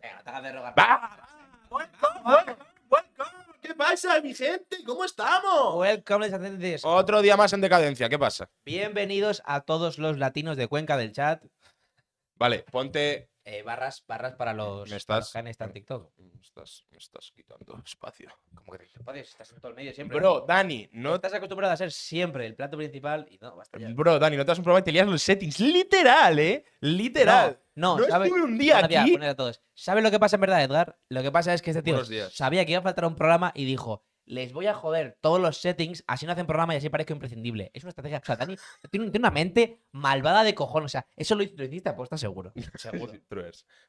Venga, de rogar. ¡Welcome! ¡Welcome! ¿Qué pasa, mi gente? ¿Cómo estamos? Welcome, Otro día más en decadencia, ¿qué pasa? Bienvenidos a todos los latinos de Cuenca del chat. Vale, ponte eh, barras, barras para los, me estás, en TikTok. Me estás, quitando espacio. ¿Cómo que te quito espacio? Estás en todo el medio siempre. Bro, Dani, no. Estás acostumbrado a ser siempre el plato principal y no, basta Bro, Dani, no te das un programa y te lias los settings. Literal, ¿eh? Literal. No, no, estuve un día aquí. ¿Sabes lo que pasa en verdad, Edgar? Lo que pasa es que este tío sabía que iba a faltar un programa y dijo, les voy a joder todos los settings, así no hacen programa y así parezco imprescindible. Es una estrategia. O sea, Dani tiene, una mente malvada de cojones. O sea, eso lo, lo hiciste pues seguro. Seguro.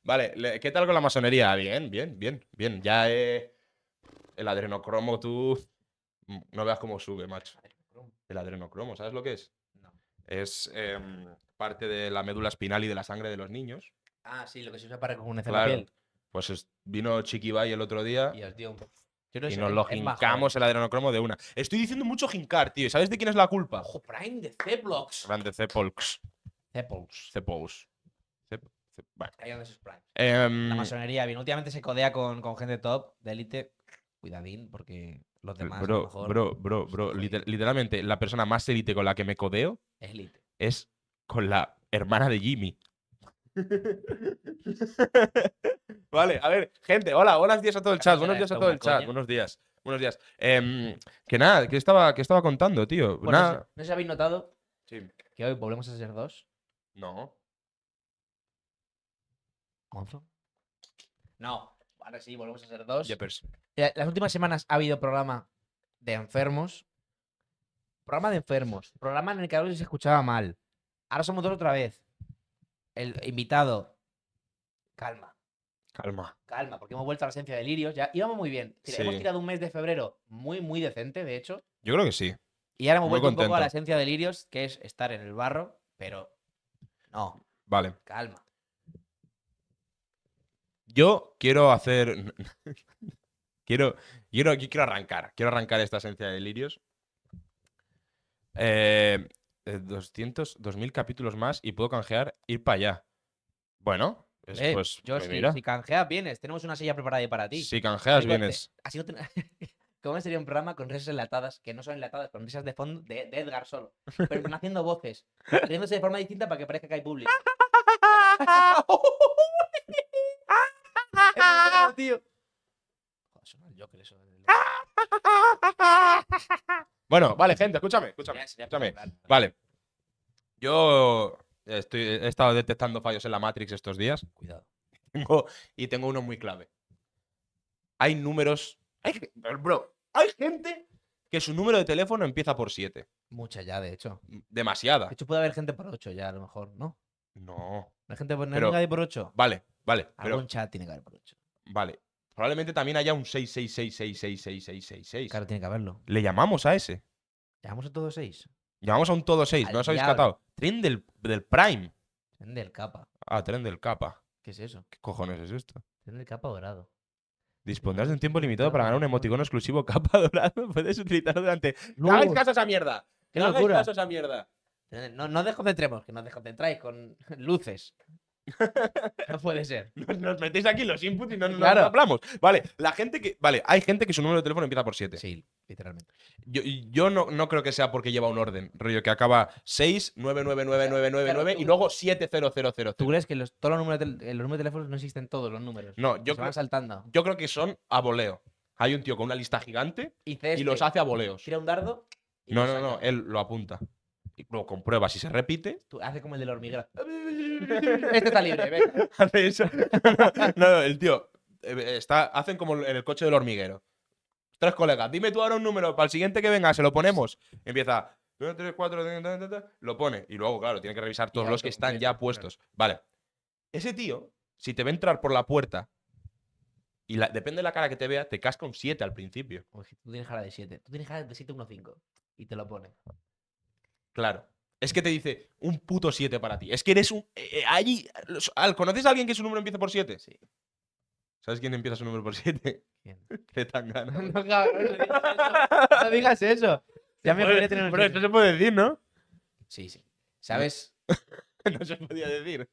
vale, ¿qué tal con la masonería? Bien, bien, bien, bien. Ya eh, el adrenocromo, tú. Mm, no veas cómo sube, macho. El adrenocromo, ¿sabes lo que es? No. Es em, parte de la médula espinal y de la sangre de los niños. Ah, sí, lo que se usa para rejuvenecer claro. la piel. Pues vino Chiquibay el otro día. Y os dio un y nos lo ¿eh? jincamos el adrenocromo de una. Estoy diciendo mucho jincar, tío. ¿Sabes de quién es la culpa? Ojo, Prime de Zeplox. Prime de Cepolks. Cepols. Cepols. Bueno. Em, la masonería, bien. Últimamente se codea con, gente top, de élite. Cuidadín, porque los demás. Bro, mejor, bro, bro, bro. literalmente, la persona más élite con la que me codeo. Es con la hermana de Jimmy. vale, a ver, gente, hola, buenos días a todo el ah, chat, buenos días a todo el chat, buenos días, em, que nada, que estaba, que estaba contando, tío. No, sé, si habéis notado que hoy volvemos a ser dos. No. No, ahora sí, volvemos a ser dos. Las últimas semanas ha habido programa de enfermos. Programa de enfermos. Programa en el que a veces se escuchaba mal. Ahora somos dos otra vez el invitado, calma. Calma. Calma, porque hemos vuelto a la esencia de Lirios. Ya íbamos muy bien. Hemos tirado un mes de febrero muy, muy decente, de hecho. Yo creo que sí. Y ahora hemos vuelto un poco a la esencia de Lirios, que es estar en el barro, pero no. Vale. Calma. Yo quiero hacer. quiero, quiero, quiero arrancar. Quiero arrancar esta esencia de Lirios. Eh, 200, eh, 2000 capítulos más y puedo canjear ir para allá. Bueno, pues. si canjeas, vienes. Tenemos una silla preparada para ti. Si canjeas, vienes. ¿Cómo sería un programa con risas enlatadas? Que no son enlatadas, con risas de fondo de, Edgar solo. Pero haciendo voces. Riéndose de forma distinta para que parezca que hay público. tío. Joder, bueno, vale, gente, escúchame, escúchame. escúchame. Vale. Yo he estado detectando fallos en la Matrix estos días. Cuidado. y tengo uno muy clave. Hay números. Hay, bro, hay gente que su número de teléfono empieza por 7. Mucha ya, de hecho. Demasiada. De hecho, puede haber gente por 8 ya, a lo mejor, ¿no? No. La gente por, no que por 8. Vale, vale. Algún chat tiene que haber por 8. Vale. Probablemente también haya un 666666666. Claro, tiene que haberlo. Le llamamos a ese. Llamamos a todo 6. Llamamos a un todo 6, no os habéis catado. Tren del, del Prime. Tren del capa. Ah, tren del capa. ¿Qué es eso? ¿Qué cojones es esto? Tren del capa dorado. Dispondrás de un tiempo limitado para ganar un emoticono exclusivo capa dorado. Puedes utilizarlo durante. ¡No hagáis caso a esa mierda! ¡Que no hagáis caso a esa mierda! No, no de desconcentremos, que nos desconcentráis con luces. No puede ser. Nos, metéis aquí los inputs y no nos, hablamos. Vale, la gente que. Vale, hay gente que su número de teléfono empieza por 7. Sí, literalmente. Yo, yo no, creo que sea porque lleva un orden, rollo, que acaba 6, 9, 9, 9, 9, 9, y luego 7, 0, 0, 0. ¿Tú crees que los, todos los números, de, eh, los números de teléfonos no existen todos los números? No, yo creo, saltando. Yo creo que son a voleo. Hay un tío con una lista gigante y, los hace a voleos. Tira un dardo. no, no, no, él lo apunta y luego comprueba si se repite. hace como el del hormiguero. este está libre, eso. no, el tío. Eh, eh, está, hacen como en el coche del hormiguero. Tres colegas, dime tú ahora un número para el siguiente que venga, se lo ponemos. Empieza. 1, 3, 4, lo pone. Y luego, claro, tiene que revisar todos los que están ya puestos. Vale. Ese tío, si te ve entrar por la puerta y depende de la cara que te vea, te casca un 7 al principio. Tú tienes cara de 7. Tú tienes cara de 7, 1, 5. Y te lo pone. Claro. Es que te dice un puto 7 para ti. Es que eres un. Eh, eh, allí. al- ¿Conoces a alguien que su número empieza por 7? Sí. ¿Sabes quién empieza su número por 7? ¿Quién? ¿Qué No, no digas eso. No Ya me podría tener Pero eso se puede decir, ¿no? Sí, sí. ¿Sabes? No se podía decir.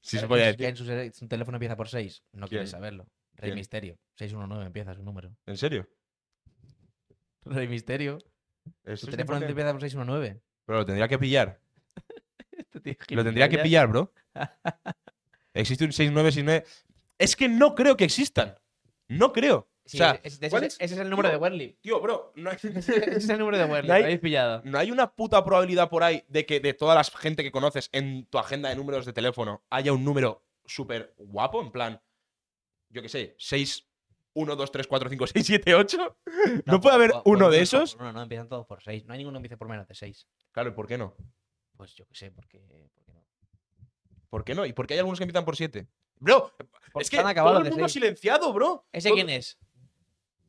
Sí se podía decir. Que su, teléfono empieza por 6. No quieres saberlo. Rey Misterio. 619 empieza su número. ¿En serio? Rey Misterio. Su teléfono empieza por 619. Pero lo tendría que pillar. lo tendría que pillar, bro. Existe un 6969. Es que no creo que existan. No creo. ese, es? el número de Werley. Tío, bro, no hay... ese es el número de Werly, no habéis pillado. No hay una puta probabilidad por ahí de que de toda la gente que conoces en tu agenda de números de teléfono haya un número súper guapo, en plan, yo qué sé, 6 1, 2, 3, 4, 5, 6, 7, 8. No, puede haber uno de esos. No, no, empiezan todos por 6. No hay ninguno que empiece por menos de 6. Claro, ¿y por qué no? Pues yo qué sé, por qué no. ¿Por qué no? ¿Y por qué hay algunos que empiezan por 7? Bro, pues es que han todo el mundo silenciado, bro. ¿Ese quién es?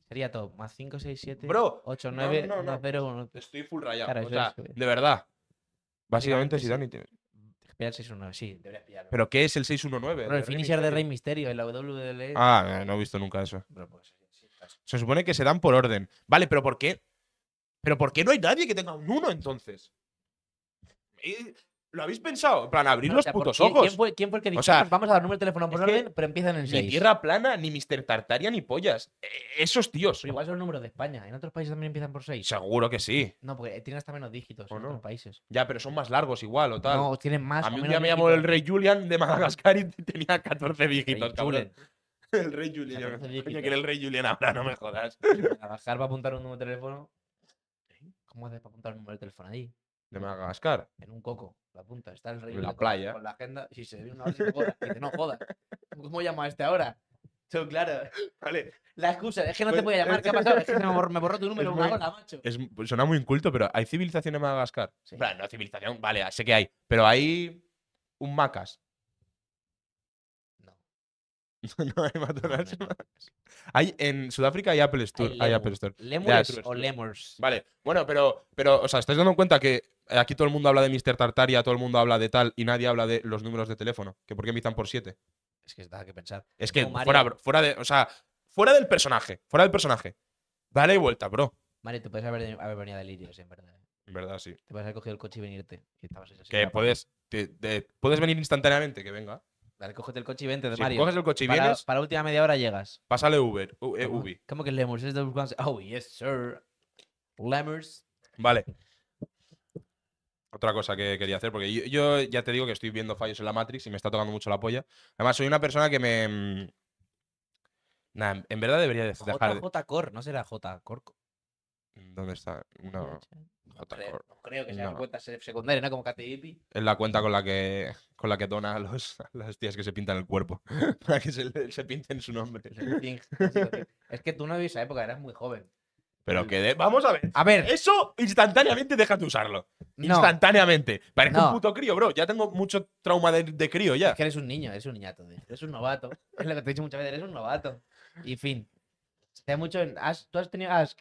Sería todo. Más 5, 6, 7, bro, 8, 9, no, 0, 1. Estoy full rayado. o sea, de verdad. Básicamente, si Dani tiene el 619, sí, deberías pillarlo. ¿Pero qué es el 619? el finisher de Rey Misterio, el WDL. Ah, eh, no he visto nunca eso. Pues, se supone que se dan por orden. Vale, pero ¿por qué? ¿Pero por qué no hay nadie que tenga un 1 entonces? Eh, ¿Lo habéis pensado? En plan, abrir los putos ojos. ¿quién fue, el que dijo? O sea, vamos a dar número de teléfono por orden, pero empiezan en 6. Ni tierra plana, ni Mr. Tartaria, ni pollas. E, e, esos tíos. igual son el número de España. En otros países también empiezan por 6. Seguro que sí. No, porque tienen hasta menos dígitos en otros países. Ya, pero son más largos igual o tal. No, tienen más. A mí un día me llamó el Rey Julian de Madagascar y tenía 14 dígitos, cabrón. El Rey Julian. que el Rey Julian ahora, no me jodas. Madagascar va a apuntar un número de teléfono. ¿Eh? ¿Cómo haces para apuntar un número de teléfono ahí? ¿De Madagascar? En un coco la punta. Está en la playa. Con la agenda. Si se ve una hora, y no joda ¿Cómo llamo a este ahora? claro. Vale. La excusa es que no te voy pues a llamar. ¿Qué ha pasado? Es que me, borró, tu número. macho. Es, pues suena muy inculto, pero ¿hay civilización en Madagascar? Sí. Bueno, no civilización, vale, sé que hay. Pero hay un Macas. no hay No, hay hay, en Sudáfrica hay Apple Store. Hay, Apple Store. Lemurs o Lemurs. Vale. Bueno, pero, pero, o sea, estáis dando cuenta que eh, aquí todo el mundo habla de Mr. Tartaria, todo el mundo habla de tal y nadie habla de los números de teléfono. Que por qué empiezan por 7. Es que da que pensar. Es que fuera, de. O sea, fuera del personaje. Fuera del personaje. Dale vuelta, bro. vale te puedes haber, venido a delirios, en verdad. Eh. En verdad, sí. Te puedes haber cogido el coche y venirte. que puedes. puedes venir instantáneamente, que venga. Dale, cógete el coche y vente, de Mario. coges el coche para, vienes. Para última media hora llegas. Pásale Uber. Eh, ¿Cómo, Ubi. ¿Cómo que Lemurs? Es de Oh, yes, sir. Lemurs. Vale. Otra cosa que quería hacer, porque yo, ya te digo que estoy viendo fallos en la Matrix y me está tocando mucho la polla. Además, soy una persona que me. Mm, nada, en verdad debería dejar. J Core, no será J ¿Dónde está? No. creo, que sea una la cuenta secundaria, ¿no? Como Katy Es la cuenta con la que con la que dona a, las tías que se pintan el cuerpo. para que se, se pinten su nombre. Es que tú no habías esa época, eras muy joven. Pero que vamos a ver. A ver. Eso instantáneamente deja de usarlo. Instantáneamente. Parece un puto crío, bro. Ya tengo mucho trauma de, crío ya. Es que eres un niño, eres un niñato, eres un novato. Es lo que te he dicho muchas veces, eres un novato. Y fin. Se mucho. en- tú has tenido. Ask.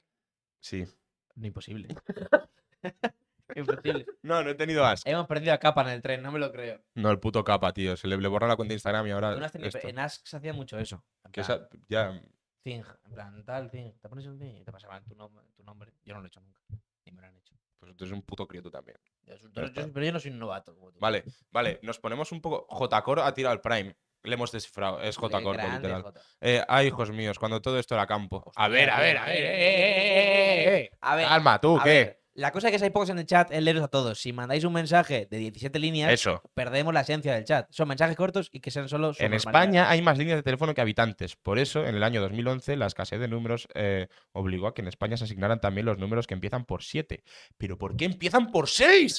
Sí. No, imposible. imposible. No, no he tenido ask Hemos perdido a capa en el tren, no me lo creo. No, el puto capa, tío. Se le, borra la cuenta de Instagram y ahora. en Ask se hacía mucho eso. Que ya, thing, en plan, tal thing, te pones un thing y te pasaban tu, nombre tu nombre. Yo no lo he hecho nunca, ni me lo han hecho. Pues tú eres un puto crieto también. Yo pero, yo, no soy un novato. Vale, vale, nos ponemos un poco. JCore ha tirado el Prime. Le hemos descifrado, es JCore, literal. Eh, ay, hijos míos, cuando todo esto era campo. a ver, a ver, a ver, eh, eh, eh, eh, A ver. Alma, tú, ¿qué? La cosa es que hay pocos en el chat es leeros a todos. Si mandáis un mensaje de 17 líneas, perdemos la esencia del chat. Son mensajes cortos y que sean solo... En España hay más líneas de teléfono que habitantes. Por eso, en el año 2011, la escasez de números eh, obligó a que en España se asignaran también los números que empiezan por 7. ¿Pero por qué empiezan por 6?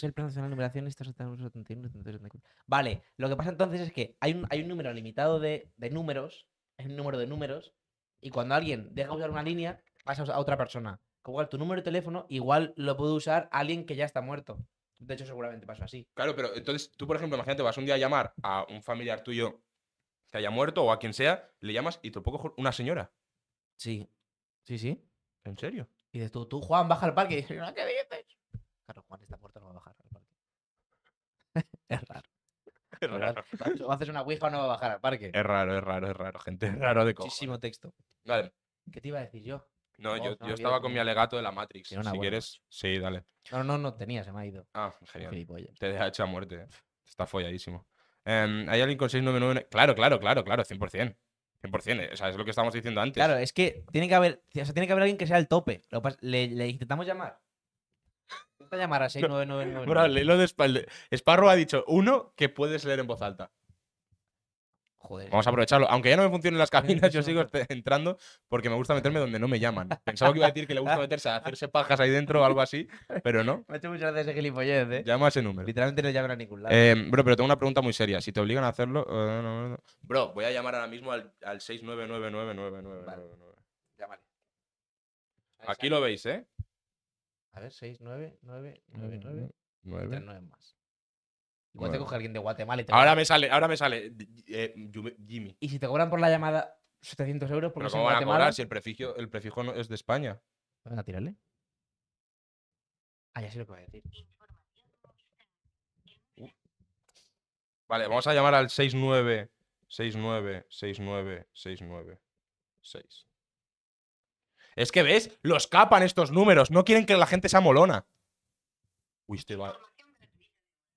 Vale, lo que pasa entonces es que hay un, hay un número limitado de, números, es un número de números, y cuando alguien deja usar una línea, pasa a otra persona igual tu número de teléfono igual lo puede usar alguien que ya está muerto. De hecho, seguramente pasó así. Claro, pero entonces tú, por ejemplo, imagínate, vas un día a llamar a un familiar tuyo que haya muerto o a quien sea, le llamas y te poco una señora. Sí. Sí, sí. ¿En serio? Y dices tú, tú, Juan, baja al parque. Y dices, ¿Ah, ¿qué dices? Claro, Juan está muerto, no va a bajar al parque. es raro. Es raro. O haces una ouija o no va a bajar al parque. Es raro, es raro, es raro, gente. Es raro de Muchísimo texto. Vale. ¿Qué te iba a decir yo? No, yo, estaba con mi alegato de la Matrix. Si quieres, sí, dale. No, no, no tenía, se me ha ido. Ah, genial. Te deja hecha muerte. Está folladísimo. Em, ¿Hay alguien con 699? Claro, claro, claro, claro, 100%. 100%, eh, o sea, es lo que estábamos diciendo antes. Claro, es que tiene que haber, tiene que haber alguien que sea el tope. le, intentamos llamar. Intenta llamar a 699. Bro, lo de Sparrow ha dicho uno que puedes leer en voz alta. Joder. Vamos a aprovecharlo. Aunque ya no me funcionen las cabinas, yo sigo este, entrando porque me gusta meterme donde no me llaman. Pensaba que iba a decir que le gusta meterse a hacerse pajas ahí dentro o algo así, pero no. Me ha hecho muchas gracias ese gilipollez, ¿eh? Llama a ese número. Literalmente no llaman a ningún lado. Eh, bro, pero tengo una pregunta muy seria. Si te obligan a hacerlo. Eh, bro, voy a llamar ahora mismo al, al 6999999. Vale. Aquí lo veis, ¿eh? A ver, 69999. 9 más. Igual te coge alguien de Guatemala y te Ahora me sale, ahora me sale eh, Jimmy. ¿Y si te cobran por la llamada 700 euros? Porque ¿Pero cómo van a cobrar si el prefijo, el prefijo no es de España? ¿Van a tirarle? Ah, ya sé lo que va a decir. Uh. Vale, vamos a llamar al 69 69 69 69 6. Es que ves, los capan estos números, no quieren que la gente sea molona. Uy, este va.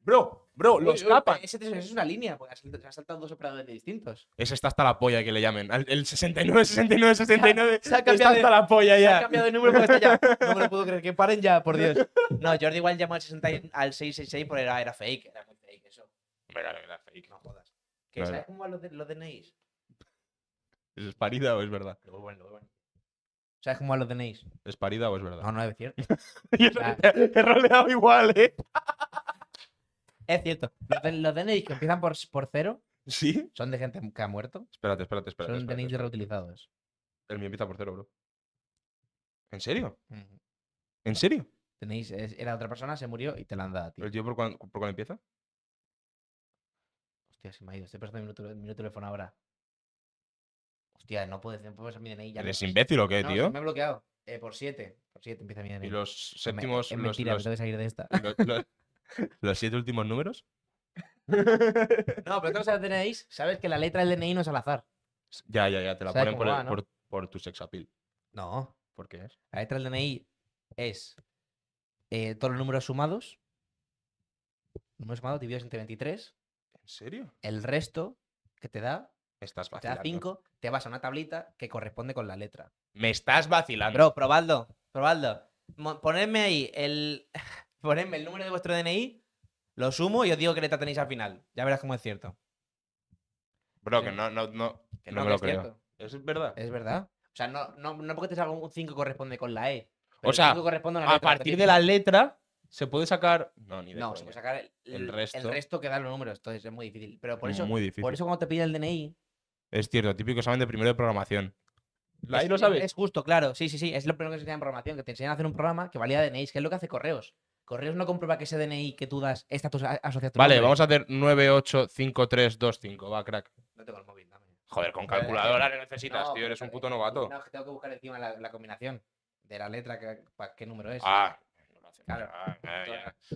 Bro, Bro, los capas. es una línea, porque se han saltado dos operadores distintos. Ese está hasta la polla que le llamen. El, 69, 69, 69. Se ha, cambiado está hasta la polla ya. Se ha cambiado de número porque está ya. No me lo puedo creer. Que paren ya, por Dios. No, Jordi igual llamó al, 666 porque era, fake. Era muy fake eso. Era, era fake. No jodas. ¿Sabes cómo va lo de, Neis? ¿Es parida o es verdad? Lo bueno, lo bueno. ¿Sabes cómo lo tenéis? ¿Es parida o es verdad? No, no es cierto. he roleado igual, ¿eh? Es cierto. Los, de, DNI que empiezan por, por cero ¿Sí? son de gente que ha muerto. Espérate, espérate, espérate. Son DNI reutilizados. El mío empieza por cero, bro. ¿En serio? ¿En serio? Tenéis, era otra persona, se murió y te la han dado a ti. ¿El tío por cuándo por cuándo empieza? Hostia, se me ha ido. Estoy pensando en mi, teléfono ahora. Hostia, no puedes mi DNI. Ya ¿Eres imbécil o qué, tío? me he bloqueado. Eh, por siete. Por siete empieza mi DNI. Y los pues séptimos. los- mentira, me tengo que salir de esta. ¿Los siete últimos números? No, pero todos los tenéis, sabes que la letra del DNI no es al azar. Ya, ya, ya, te la ponen por, tu sex appeal. No, ¿Por qué es? la letra del DNI es eh, todos los números sumados. Números sumados divididos entre 23. ¿En serio? El resto que te da, Estás te da 5, te vas a una tablita que corresponde con la letra. Me estás vacilando. Bro, probadlo, probadlo. Ponedme ahí el, Ponedme el número de vuestro DNI, lo sumo y os digo que letra tenéis al final. Ya verás cómo es cierto. Bro, que no, lo es creo. Es verdad. Es verdad. O sea, no, no, porque te salga un 5 corresponde con la E. O sea, corresponde a, partir de la letra se puede sacar. No, ni de No, se puede sacar el, resto. el resto que dan los números. Entonces es muy difícil. Pero por eso, muy Por eso cuando te pide el DNI. Es cierto, típico saben de primero de programación. La es, e lo sabes. Es justo, claro. Sí, sí, sí. Es lo primero que se enseña en programación, que te enseñan a hacer un programa que valida DNI, que es lo que hace correos. Correos no comprueba que ese DNI que tú das está tu asociado Vale, vamos a hacer 985325. Va, crack. No tengo el móvil, dame. Joder, con eh, calculadora eh, no, necesitas, tío. Eres eh, un puto novato. tengo que buscar encima la, combinación de la letra, que, qué número es. Ah, Claro. Ah,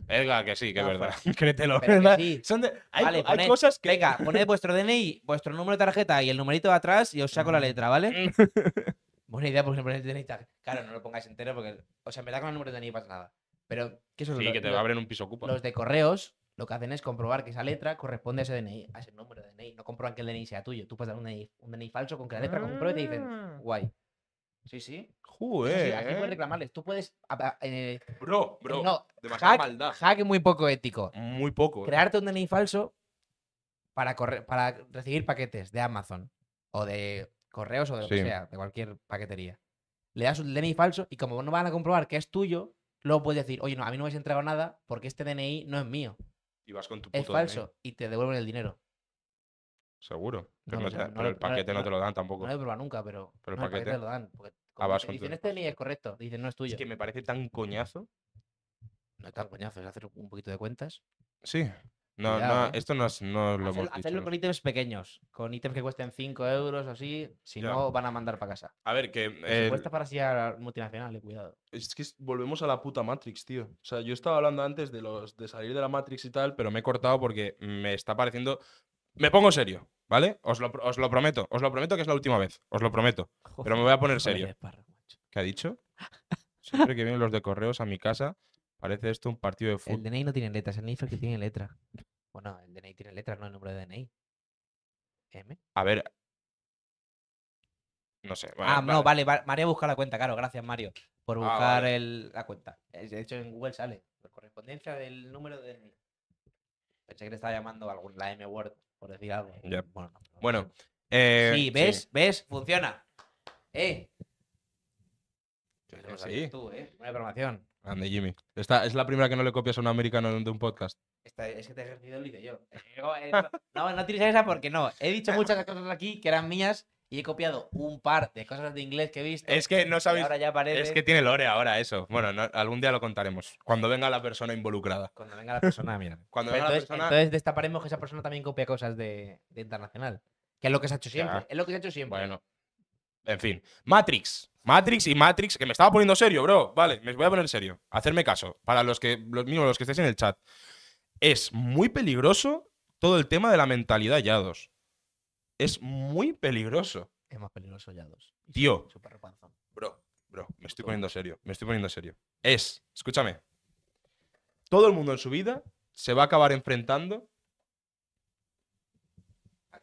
Edgar, que sí, que es verdad. Pues, Créetelo, ¿verdad? Son hay, cosas que. Venga, poned vuestro DNI, vuestro número de tarjeta y el numerito de atrás y os saco la mm. letra, ¿vale? Mm. Buena idea, por ejemplo, el DNI tarjeta. Claro, no lo pongáis entero porque. O sea, en verdad con el número de DNI pasa nada. Pero ¿qué eso sí, que te a abren un piso cupo. Los de correos lo que hacen es comprobar que esa letra corresponde a ese DNI, a ese número de DNI. No comprueban que el DNI sea tuyo. Tú puedes dar un DNI, un DNI falso con que la letra y te dicen, ah. guay. Sí, sí. Joder. aquí puedes reclamarles. Tú puedes. Eh, bro, bro. No, hack, maldad. hack muy poco ético. Muy poco. Eh. Crearte un DNI falso para, correr, para recibir paquetes de Amazon o de correos o de lo sea, de cualquier paquetería. Le das un DNI falso y como no van a comprobar que es tuyo, luego puedes decir, oye, no, a mí no me has entregado nada porque este DNI no es mío. Y vas con tu puto Es falso y te devuelven el dinero. Seguro. Pero, el paquete no, te lo dan tampoco. No lo he probado nunca, pero, pero el, paquete... lo dan. Pues, ah, dicen, este DNI es correcto. Dicen, no es tuyo. Es que me parece tan coñazo. No es tan coñazo, es hacer un poquito de cuentas. Sí. No, no, esto no, es, lo Hacer- hemos con ítems pequeños, con ítems que cuesten 5 euros o así, si no van a mandar para casa. A ver, que... Eh, cuesta para si a multinacional, eh, cuidado. Es que volvemos a la puta Matrix, tío. O sea, yo estaba hablando antes de los de salir de la Matrix y tal, pero me he cortado porque me está pareciendo. Me pongo serio, ¿vale? Os lo, prometo, os lo prometo que es la última vez, os lo prometo. Pero me voy a poner serio. ¿Qué ha dicho? Siempre que vienen los de correos a mi casa Parece esto un partido de fútbol. El DNI no tiene letras, el NIF que tiene letras. Bueno, el DNI tiene letras, no el número de DNI. M. A ver. No sé. ah, no, vale, Mario María busca la cuenta, claro. Gracias, Mario, por ah, buscar el, la cuenta. De hecho, en Google sale. Por correspondencia del número de DNI. Pensé que le estaba llamando algún, la M-Word, por decir algo. Bueno, bueno eh, sí, ¿ves? ¿Ves? Funciona. ¡Eh! Yo sí. tú, ¿eh? Buena programación. Ande, Jimmy. Esta es la primera que no le copias a un americano de un podcast. es que te he ejercido el yo. Eh, eh, no, no tienes esa porque no. He dicho muchas cosas aquí que eran mías y he copiado un par de cosas de inglés que he visto. Es que no sabéis. Es que tiene lore ahora eso. Bueno, algún día lo contaremos. Cuando venga la persona involucrada. Cuando venga la persona, mira. Cuando venga la persona... entonces destaparemos que esa persona también copia cosas de, internacional. Que es lo que se ha hecho siempre. Es lo que se ha hecho siempre. Bueno. En fin. Matrix. Matrix y Matrix, que me estaba poniendo serio, bro. Vale, me voy a poner serio. Hacerme caso. Para los que, los mismos, los que estéis en el chat. Es muy peligroso todo el tema de la mentalidad Yados. Es muy peligroso. Es más peligroso Yados. Tío. bro, bro, me estoy poniendo serio. Me estoy poniendo serio. Es, escúchame. Todo el mundo en su vida se va a acabar enfrentando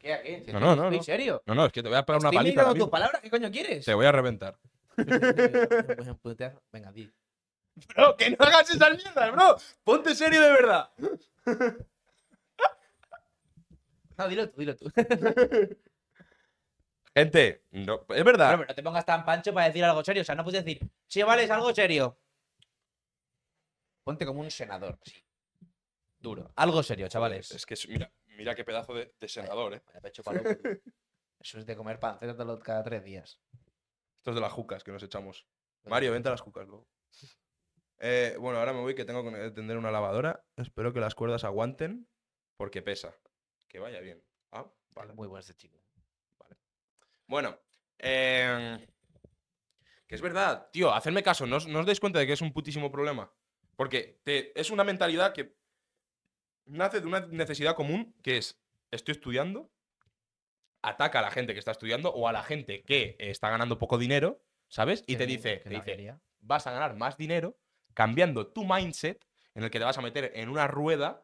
qué? qué? no, no, no. ¿En serio? No, no, es que te voy a pegar una paliza. Estoy tus palabras, ¿qué coño quieres? Te voy a reventar. Venga, di. Bro, que no hagas esas mierdas, bro. Ponte serio de verdad. No, dilo tú, dilo tú. Gente, es verdad. Pero, no te pongas tan pancho para decir algo serio. O sea, no puedes decir, sí, vale, es algo serio. Ponte como un senador, Duro. Algo serio, chavales. Es que, mira, Mira qué pedazo de, senador, ¿eh? Eso es de comer panceta cada tres días. Esto es de las jucas que nos echamos. Mario, vente a las jucas luego. Eh, bueno, ahora me voy que tengo que tender una lavadora. Espero que las cuerdas aguanten porque pesa. Que vaya bien. Ah, vale. Muy buen este chico. Vale. Bueno, em, que es verdad, tío, Hacedme caso, ¿no os, ¿no dais cuenta de que es un putísimo problema? Porque es una mentalidad que nace de una necesidad común que es, estoy estudiando, ataca a la gente que está estudiando o a la gente que está ganando poco dinero, ¿sabes? Y te dice, te dice vas a ganar más dinero cambiando tu mindset en el que te vas a meter en una rueda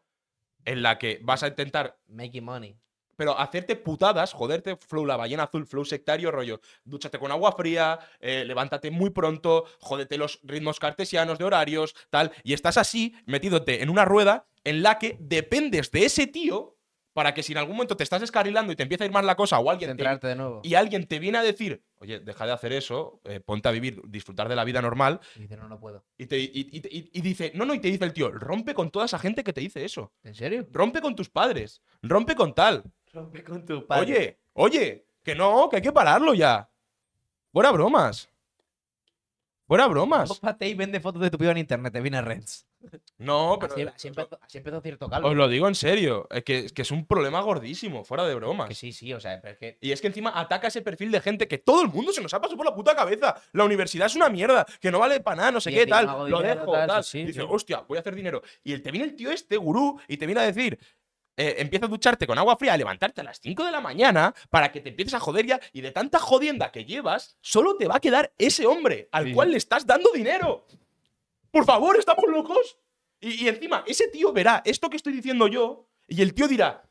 en la que vas a intentar... Making money pero hacerte putadas, joderte, flow la ballena azul, flow sectario, rollo, dúchate con agua fría, eh, levántate muy pronto, jódete los ritmos cartesianos de horarios, tal, y estás así metiéndote en una rueda en la que dependes de ese tío para que si en algún momento te estás descarrilando y te empieza a ir mal la cosa o alguien te, de nuevo. y alguien te viene a decir oye deja de hacer eso eh, ponte a vivir disfrutar de la vida normal y dice no no puedo y, y, dice no no y te dice el tío rompe con toda esa gente que te dice eso en serio rompe con tus padres rompe con tal Rompe con tu padre. Oye, oye, que no, que hay que pararlo ya. Fuera bromas. Fuera bromas. y vende fotos de tu piba en internet, te viene Reds. No, ah, pero. Así, empezó, cierto calvo. Os lo digo en serio. Es que, es un problema gordísimo, fuera de bromas. sí, sí, o sea, pero es Y es que encima ataca ese perfil de gente que todo el mundo se nos ha pasado por la puta cabeza. La universidad es una mierda, que no vale para nada, no sé qué, tal. Lo dejo, tal. dice, hostia, voy a hacer dinero. Y te viene el tío este, gurú, y te viene a decir, eh, empieza a ducharte con agua fría, a levantarte a las 5 de la mañana para que te empieces a joder ya y de tanta jodienda que llevas, solo te va a quedar ese hombre al cual le estás dando dinero. Por favor, estamos locos. Y, encima, ese tío verá esto que estoy diciendo yo y el tío dirá,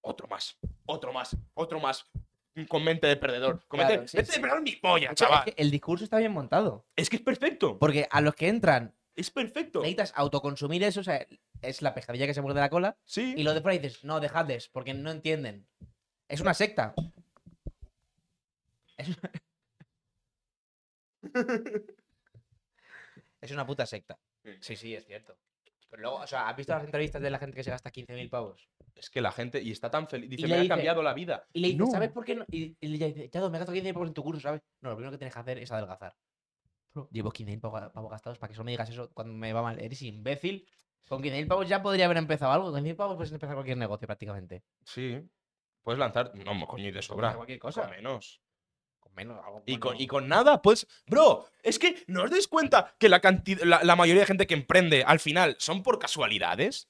otro más, otro más, otro más con mente de perdedor. Con mente, de perdedor mi polla, chaval. el discurso está bien montado. Es que es perfecto. Porque a los que entran es perfecto. Necesitas autoconsumir eso, o sea, es la pescadilla que se muerde la cola. Sí. Y lo de fuera dices, no, dejadles, porque no entienden. Es una secta. Es una, puta secta. Sí, sí, es cierto. Pero luego, o sea, ¿has visto las entrevistas de la gente que se gasta 15.000 pavos? Es que la gente, y está tan feliz, dice, me ha cambiado la vida. Y le ¿sabes por qué no? Y, le dice, Chado, me gasto 15.000 pavos en tu curso, ¿sabes? No, lo primero que tienes que hacer es adelgazar. Llevo 15.000 pavos gastados para que solo me digas eso cuando me va mal. Eres imbécil. Con 15.000 pavos ya podría haber empezado algo. Con 15.000 pavos puedes empezar cualquier negocio prácticamente. Sí. Puedes lanzar. No, coño, y de sobra. Cualquier cosa. Con menos. Con menos. Algo y, con, y, con, nada, pues. Bro, es que no os dais cuenta que la, cantidad, la, la mayoría de gente que emprende al final son por casualidades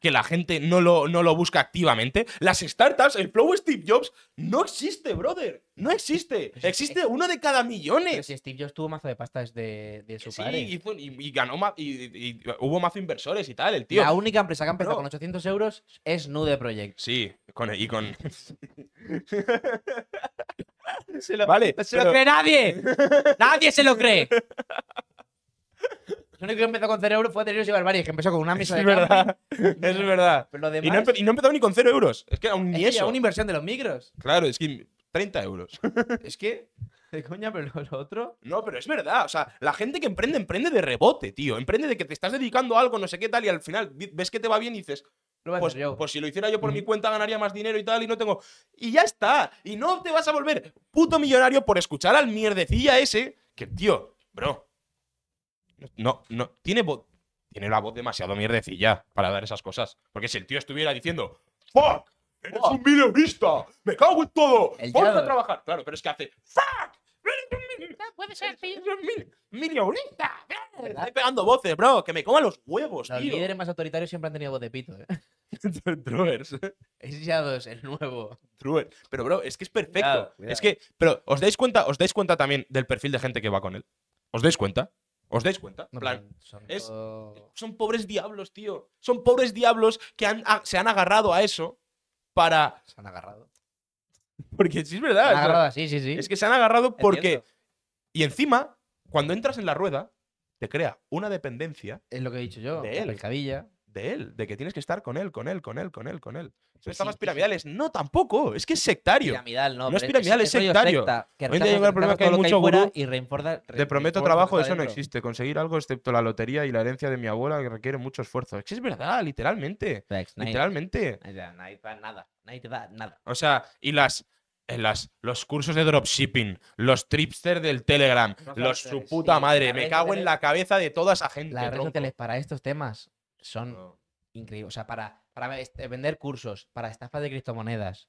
que la gente no lo, no lo busca activamente. Las startups, el flow Steve Jobs, no existe, brother. No existe. Existe uno de cada millones. si Steve Jobs tuvo mazo de pastas de, su padre. y, ganó y, hubo mazo inversores y tal, el tío. La única empresa que ha empezado con 800 euros es Nude Project. Sí, con, y con. se lo, vale, se lo cree nadie. nadie se lo cree. Lo único que empezó con cero euros fue Delirios y Barbarie, que empezó con una misa de. Es verdad. Eso Es verdad. y, no empezó ni con cero euros. Es que aún es una inversión de los micros. Claro, es que 30 euros. Es que. De coña, pero lo otro. No, pero es verdad. O sea, la gente que emprende, emprende de rebote, tío. Emprende de que te estás dedicando a algo, no sé qué tal, y al final ves que te va bien y dices. Lo voy a pues, yo. pues si lo hiciera yo por mi cuenta ganaría más dinero y tal, y no tengo. Y ya está. Y no te vas a volver puto millonario por escuchar al mierdecilla ese. Que, tío, bro, no, no, tiene, tiene la voz demasiado mierdecilla para dar esas cosas. Porque si el tío estuviera diciendo, ¡Fuck! es un millonista ¡Me cago en todo! ¡Ponte a trabajar! Claro, pero es que hace ¡Fuck! puede ser millonista Estoy pegando voces, bro. Que me coma los huevos, los tío. Los líderes más autoritarios siempre han tenido voz de pito, eh. Truers. Es Shadows, el nuevo. Truers. Pero, bro, es que es perfecto. Es que, pero, ¿os dais cuenta? ¿Os dais cuenta también del perfil de gente que va con él? ¿Os dais cuenta? ¿Os dais cuenta? No, plan, son, pobres diablos, tío. Son pobres diablos que ah, se han agarrado a eso para. Se han agarrado. Porque sí es verdad. Se han agarrado, sí, sí, sí. Es que se han agarrado porque. Y encima, cuando entras en la rueda, te crea una dependencia. Es lo que he dicho yo. De él. Cabilla de él, de que tienes que estar con él, con él, con él, con él, con él. piramidales. No, tampoco, es que es sectario. no. es piramidal, es, sectario. que el problema que hay mucho Y te prometo trabajo, eso no existe. Conseguir algo excepto la lotería y la herencia de mi abuela que requiere mucho esfuerzo. Es que es verdad, literalmente. literalmente. nada, nada. O sea, y las en eh, las, los cursos de dropshipping, los tripsters del Telegram, los su puta madre. Me cago en la cabeza de toda esa gente. red es para estos temas son increíbles. O sea, para, para este, vender cursos, para estafas de criptomonedas.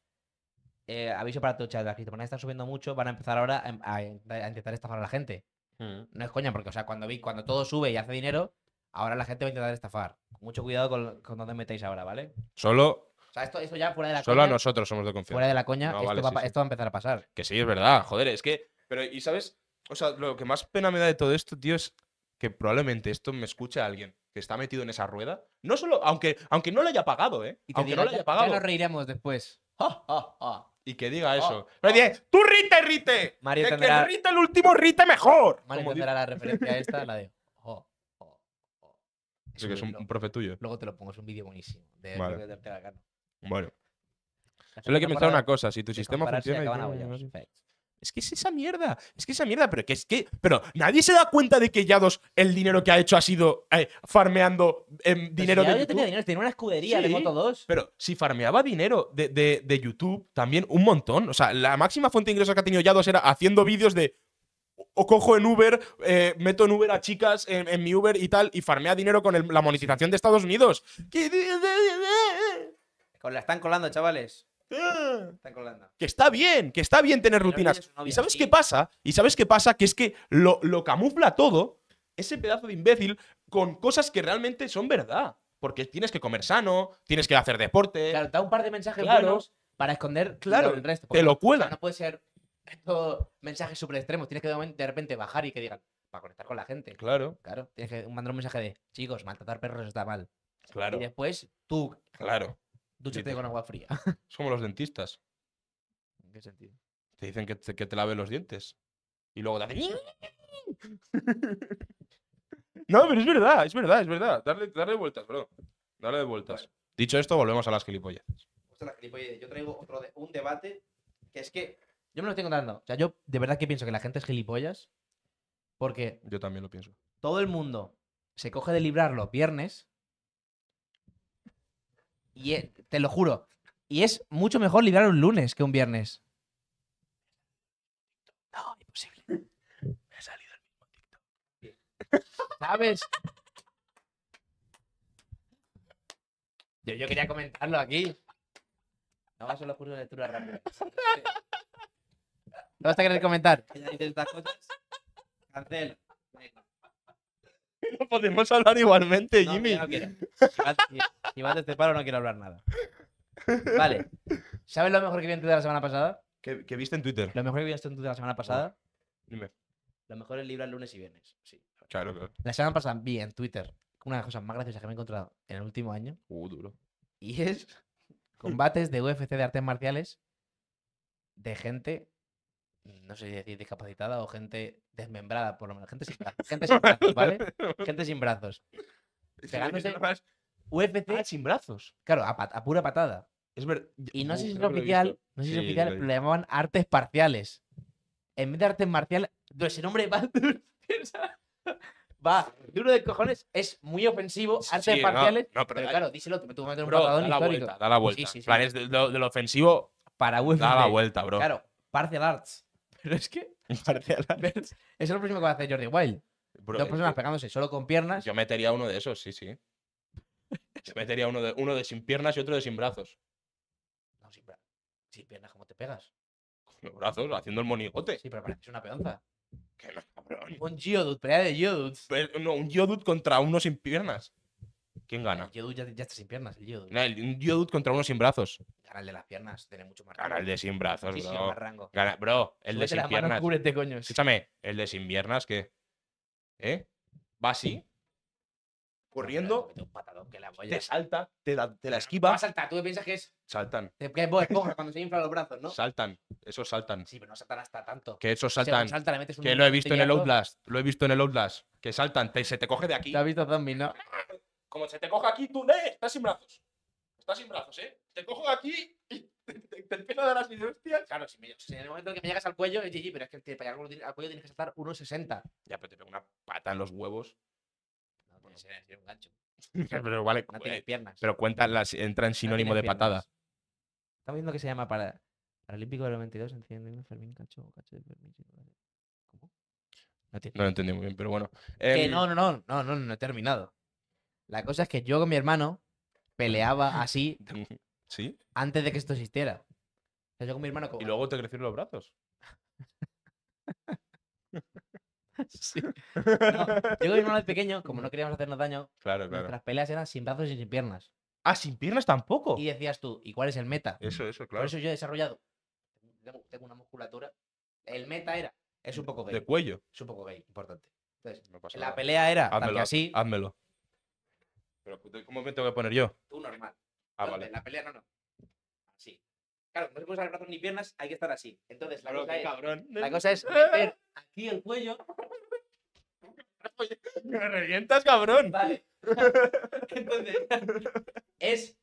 Eh, aviso para tu chat, las criptomonedas están subiendo mucho, van a empezar ahora a, em, intentar estafar a la gente. Mm. No es coña, porque, o sea, cuando, vi, cuando todo sube y hace dinero, ahora la gente va a intentar estafar. Mucho cuidado con, con dónde metéis ahora, ¿vale? Solo o sea, esto, ya fuera de la coña. Solo a nosotros somos de confianza. Fuera de la coña, esto, va, esto, va, a empezar a pasar. Que sí, es verdad, joder, es que. Pero, ¿y sabes? O sea, lo que más pena me da de todo esto, tío, es que probablemente esto me escucha alguien que está metido en esa rueda. No solo, aunque, aunque no lo haya pagado, ¿eh? Y que aunque diga, no lo haya pagado. nos reiremos después. Y que diga eso. Pues tú rite, rite. que, rite el último rite mejor. Mario tendrá la referencia a esta, la de. que es un, profe tuyo. Luego te lo pongo, es un vídeo buenísimo. De la Bueno. Solo hay que pensar una cosa: si tu sistema funciona. Es que es esa mierda, es que esa mierda, pero que es que. Pero nadie se da cuenta de que Yados el dinero que ha hecho ha sido eh, farmeando em, dinero de. YouTube. Tenía dinero, tenía una escudería de Moto 2. Pero si farmeaba dinero de, YouTube también un montón. O sea, la máxima fuente de ingresos que ha tenido Yados era haciendo vídeos de. O cojo en Uber, eh, meto en Uber a chicas en, mi Uber y tal, y farmea dinero con la monetización de Estados Unidos. ¿Qué? Con la están colando, chavales. ¡Ah! Que está bien, que está bien tener rutinas. ¿Y sabes qué pasa? ¿Y sabes qué pasa? Que es que lo, camufla todo ese pedazo de imbécil con cosas que realmente son verdad. Porque tienes que comer sano, tienes que hacer deporte. Claro, da un par de mensajes buenos para esconder claro, te lo cuela. No puede ser estos mensajes súper extremos. Tienes que de repente bajar y que digan, para conectar con la gente. Claro. Claro. Tienes que mandar un mensaje de, chicos, maltratar perros está mal. Claro. Y después tú. Claro duchete con agua fría. Es como los dentistas. ¿En qué sentido? Te dicen que te, que te laves los dientes. Y luego te hacen. no, pero es verdad, es verdad, es verdad. Darle, darle vueltas, bro. Darle vueltas. Dicho esto, volvemos a las gilipollas. Yo traigo un debate que es que yo me lo estoy dando O sea, yo de verdad que pienso que la gente es gilipollas. Porque. Yo también lo pienso. Todo el mundo se coge de librarlo viernes. Y e te lo juro. Y es mucho mejor librar un lunes que un viernes. No, imposible. Me ha salido el mismo TikTok. ¿Sabes? Yo, quería comentarlo aquí. No vas a los cursos de lectura rápida. ¿No vas a querer comentar? Estas cosas. Cancelo. no podemos hablar igualmente, Jimmy. Si vas de este paro, no quiero hablar nada. Vale. ¿Sabes lo mejor que vi en Twitter la semana pasada? ¿Qué, viste en Twitter? Lo mejor que vi en Twitter la semana pasada. Dime. Lo mejor es el lunes y viernes. Sí. Claro, claro. La semana pasada vi en Twitter una de las cosas más graciosas que me he encontrado en el último año. Uh, duro. Y es combates de UFC de artes marciales de gente no sé si decir discapacitada o gente desmembrada, por lo menos, gente sin brazos, gente sin brazos ¿vale? Gente sin brazos. UFC ah. sin brazos. Claro, a, pura patada. Y uh, no sé si es oficial, no sé si es oficial, pero le llamaban artes parciales. En vez de artes marciales ese nombre va duro, va de cojones, es muy ofensivo, artes parciales. pero claro, díselo, tú me tuvo a meter un brotadón patadón la vuelta, da la vuelta. Sí, es de, lo ofensivo, Para UFC. da la vuelta, bro. Claro, parcial arts. Pero es que. Eso es lo próximo que va a hacer Jordi Wild. Dos eh, personas pegándose solo con piernas. Yo metería uno de esos, sí, sí. Yo metería uno de, uno de sin piernas y otro de sin brazos. No, sin, bra sin piernas, ¿cómo te pegas? Con los brazos, haciendo el monigote. Sí, pero es una peonza. Un Geodude, pelea de Geodudes. no, un Geodude contra uno sin piernas. ¿Quién gana? El Yodut ya, está sin piernas, el Yodut. No, el, un contra uno sin brazos. Gana el de las piernas, tiene mucho más rango. Gana el de sin brazos, bro. bro, el de sin piernas. Mano, cúbrete, coño. Escúchame, el de sin piernas, que… ¿Eh? Va así. Corriendo. te salta, te la, te la esquiva. Va a saltar, tú piensas que es. Saltan. Te cuando se inflan los brazos, ¿no? Saltan, esos saltan. Sí, pero no saltan hasta tanto. Que esos saltan. que lo he visto en el Outlast. Lo he visto en el Outlast. Que saltan, se te coge de aquí. has visto zombie, ¿no? Como se te coja aquí, tú, ¡eh! Estás sin brazos. Estás sin brazos, ¿eh? Te cojo aquí y te, te, empiezo a dar las de Claro, si, me, si en el momento en que me llegas al cuello es eh, GG, pero es que para llegar al cuello tienes que saltar 1,60. Ya, pero te pego una pata en los huevos. No, bueno. tiene que ser un gancho. pero vale, no tiene eh, piernas. Pero cuentas las, entra en sinónimo de patada. Estamos viendo que se llama para, Paralímpico del 92, 22, enciende Fermín Cacho, Cacho de Fermín. ¿Cómo? No, lo entendí muy bien, pero bueno. Eh, que em, no, no, no, no, no, no he terminado. La cosa es que yo con mi hermano peleaba así ¿Sí? antes de que esto existiera. yo con mi hermano. Y luego te crecieron los brazos. yo con mi hermano de pequeño, como no queríamos hacernos daño, claro, claro. nuestras peleas eran sin brazos y sin piernas. Ah, sin piernas tampoco. Y decías tú, ¿y cuál es el meta? Eso, eso, claro. Por eso yo he desarrollado. Tengo, una musculatura. El meta era. Es un poco gay. De cuello. Es un poco gay, importante. Entonces, la pelea era. así. Házmelo. Pero ¿cómo me tengo que poner yo? Tú normal. Ah, vale. La pelea no, no. Así. Claro, no se puede usar brazos ni piernas, hay que estar así. Entonces, la, cosa, es, la cosa es aquí el cuello. ¡Me revientas, cabrón! Vale. Entonces, es.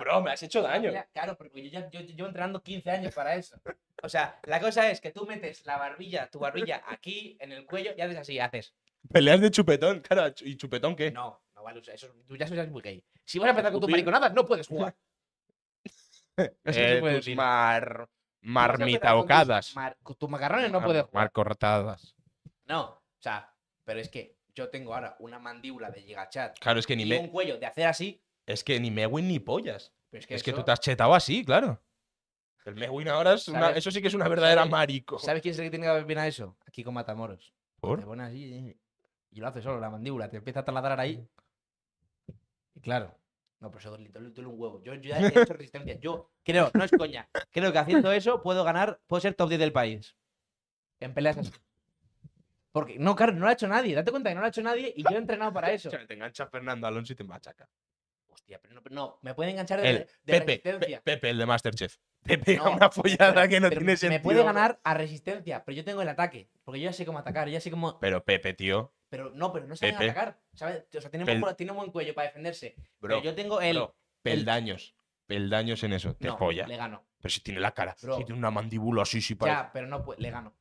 Bro, me has hecho daño. Claro, porque yo ya yo, yo entrenando 15 años para eso. O sea, la cosa es que tú metes la barbilla, tu barbilla aquí, en el cuello, y haces así, haces. Peleas de chupetón, claro. ¿Y chupetón qué? No, muy gay. Si vas a empezar con marico nada no puedes jugar. eh, tus mar... marmitabocadas. Tus macarrones no puedes jugar. Marcortadas. No, o sea, pero es que yo tengo ahora una mandíbula de gigachat. Claro, es que ni y un cuello de hacer así. Es que ni Mewin ni pollas. es que, tú te has chetado así, claro. El Mewin ahora es una... eso sí que es una verdadera marico. ¿Sabes quién es el que tiene que ver bien a eso? Aquí con Matamoros. ¿Por? Te pone así y lo hace solo, la mandíbula. Te empieza a taladrar ahí. Mm. Claro. No, pero eso es un huevo. Yo, ya he hecho resistencia. Yo creo, no es coña, creo que haciendo eso puedo ganar, puedo ser top 10 del país. En peleas Porque, no, claro, no lo ha hecho nadie. Date cuenta que no lo ha hecho nadie y yo he entrenado para eso. Te engancha Fernando Alonso y te machaca. Hostia, pero no, no me puede enganchar de, el, de Pepe, resistencia. Pepe, el de Masterchef. Pepe, una follada que no tiene sentido. Me puede ganar a resistencia, pero yo tengo el ataque. Porque yo ya sé cómo atacar, ya sé cómo. Pero Pepe, tío. Pero no, pero no saben atacar. ¿sabes? O sea, tiene Pel... buen, buen cuello para defenderse. pero yo tengo el. peldaños. Peldaños en eso. Te no, Le gano. Pero si tiene la cara. Si tiene una mandíbula así, sí, para. Ya, pero no, pues, le gano.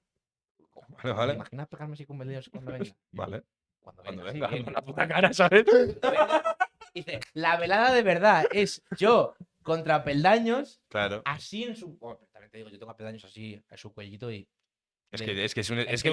Vale, vale. Imagina pegarme así con peldaños cuando venga? vale. Cuando venga. Cuando la puta cara, ¿sabes? dice, la velada de verdad es yo contra peldaños. Claro. Así en su. también te digo, yo tengo a peldaños así en su cuellito y. Es que es, que es, un, es, que, es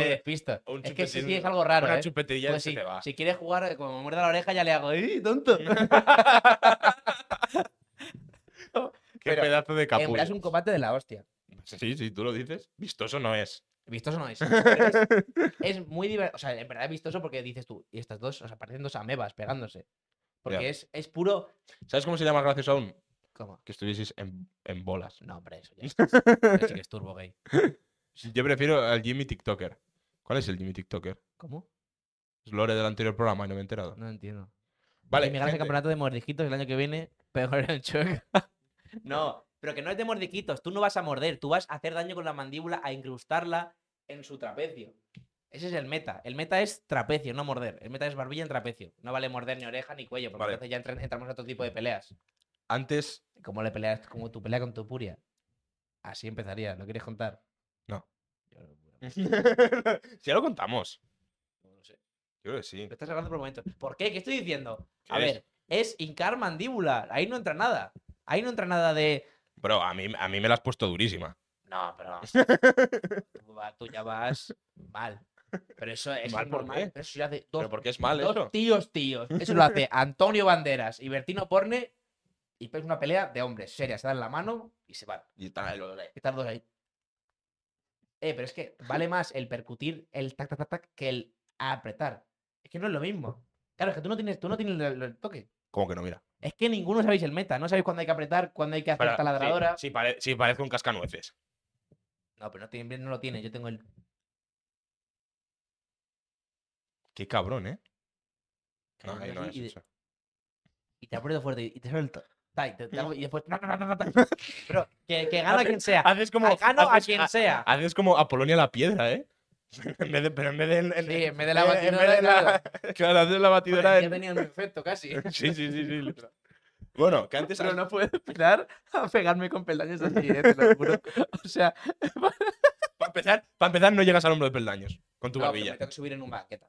que sí, es algo raro. Una ¿eh? pues si, se va. Si quieres jugar, eh, como me muerde la oreja, ya le hago ¡Eh, tonto! ¡Qué pedazo de capullo! Es un combate de la hostia. Sí, sí, tú lo dices. Vistoso no es. Vistoso no es. es, muy divertido. O sea, en verdad es vistoso porque dices tú, y estas dos, o sea, parecen dos amebas pegándose. Porque es, es puro. ¿Sabes cómo se llama gracioso aún? ¿Cómo? Que estuvieses en, en bolas. No, hombre, eso ya. Es, que es turbo gay. Yo prefiero al Jimmy TikToker. ¿Cuál es el Jimmy TikToker? ¿Cómo? Es Lore del anterior programa y no me he enterado. No entiendo. Vale. Me ganas el campeonato de mordijitos el año que viene, peor el choca. no, pero que no es de mordijitos. Tú no vas a morder, tú vas a hacer daño con la mandíbula, a incrustarla en su trapecio. Ese es el meta. El meta es trapecio, no morder. El meta es barbilla en trapecio. No vale morder ni oreja ni cuello, porque entonces ya entramos a otro tipo de peleas. Antes, Como le peleas, como tu pelea con tu puria. Así empezaría, ¿lo quieres contar? Si ya lo contamos. No, Yo creo que sí. por qué? ¿Qué estoy diciendo? a ver, es hincar mandíbula. Ahí no entra nada. Ahí no entra nada de. Bro, a mí, a mí me la has puesto durísima. No, pero. tú, ya vas mal. Pero eso es ¿Mal por normal. eso ya hace dos, ¿Pero porque es mal eso? tíos, tíos. Eso lo hace Antonio Banderas y Bertino Porne y es una pelea de hombres Seria, Se dan la mano y se van. Y están, están dos ahí. Eh, pero es que vale más el percutir el tac, tac, tac, tac que el apretar. Es que no es lo mismo. Claro, es que tú no tienes, tú no tienes el, toque. ¿Cómo que no? Mira. Es que ninguno sabéis el meta. No sabéis cuándo hay que apretar, cuándo hay que hacer taladradora. Sí, sí, parece un cascanueces. No, pero no, no lo tiene. Yo tengo el. Qué cabrón, ¿eh? No, no es y, eso. y te aprieto fuerte y te suelto y, después. Pero que, que gana quien sea. Haces como. Gano a quien sea. Haces como a Polonia la piedra, ¿eh? En vez de- pero en vez de. Sí, en vez de la en vez batidora, de la- claro, haces la batidora. Ya en- un efecto casi. Sí, sí, sí, sí. Bueno, que antes. Pero no puedo esperar a pegarme con peldaños así, eh, lo juro. O sea, empezar, para empezar no llegas al hombro de peldaños con tu no, barbilla. tengo que subir en un banqueta.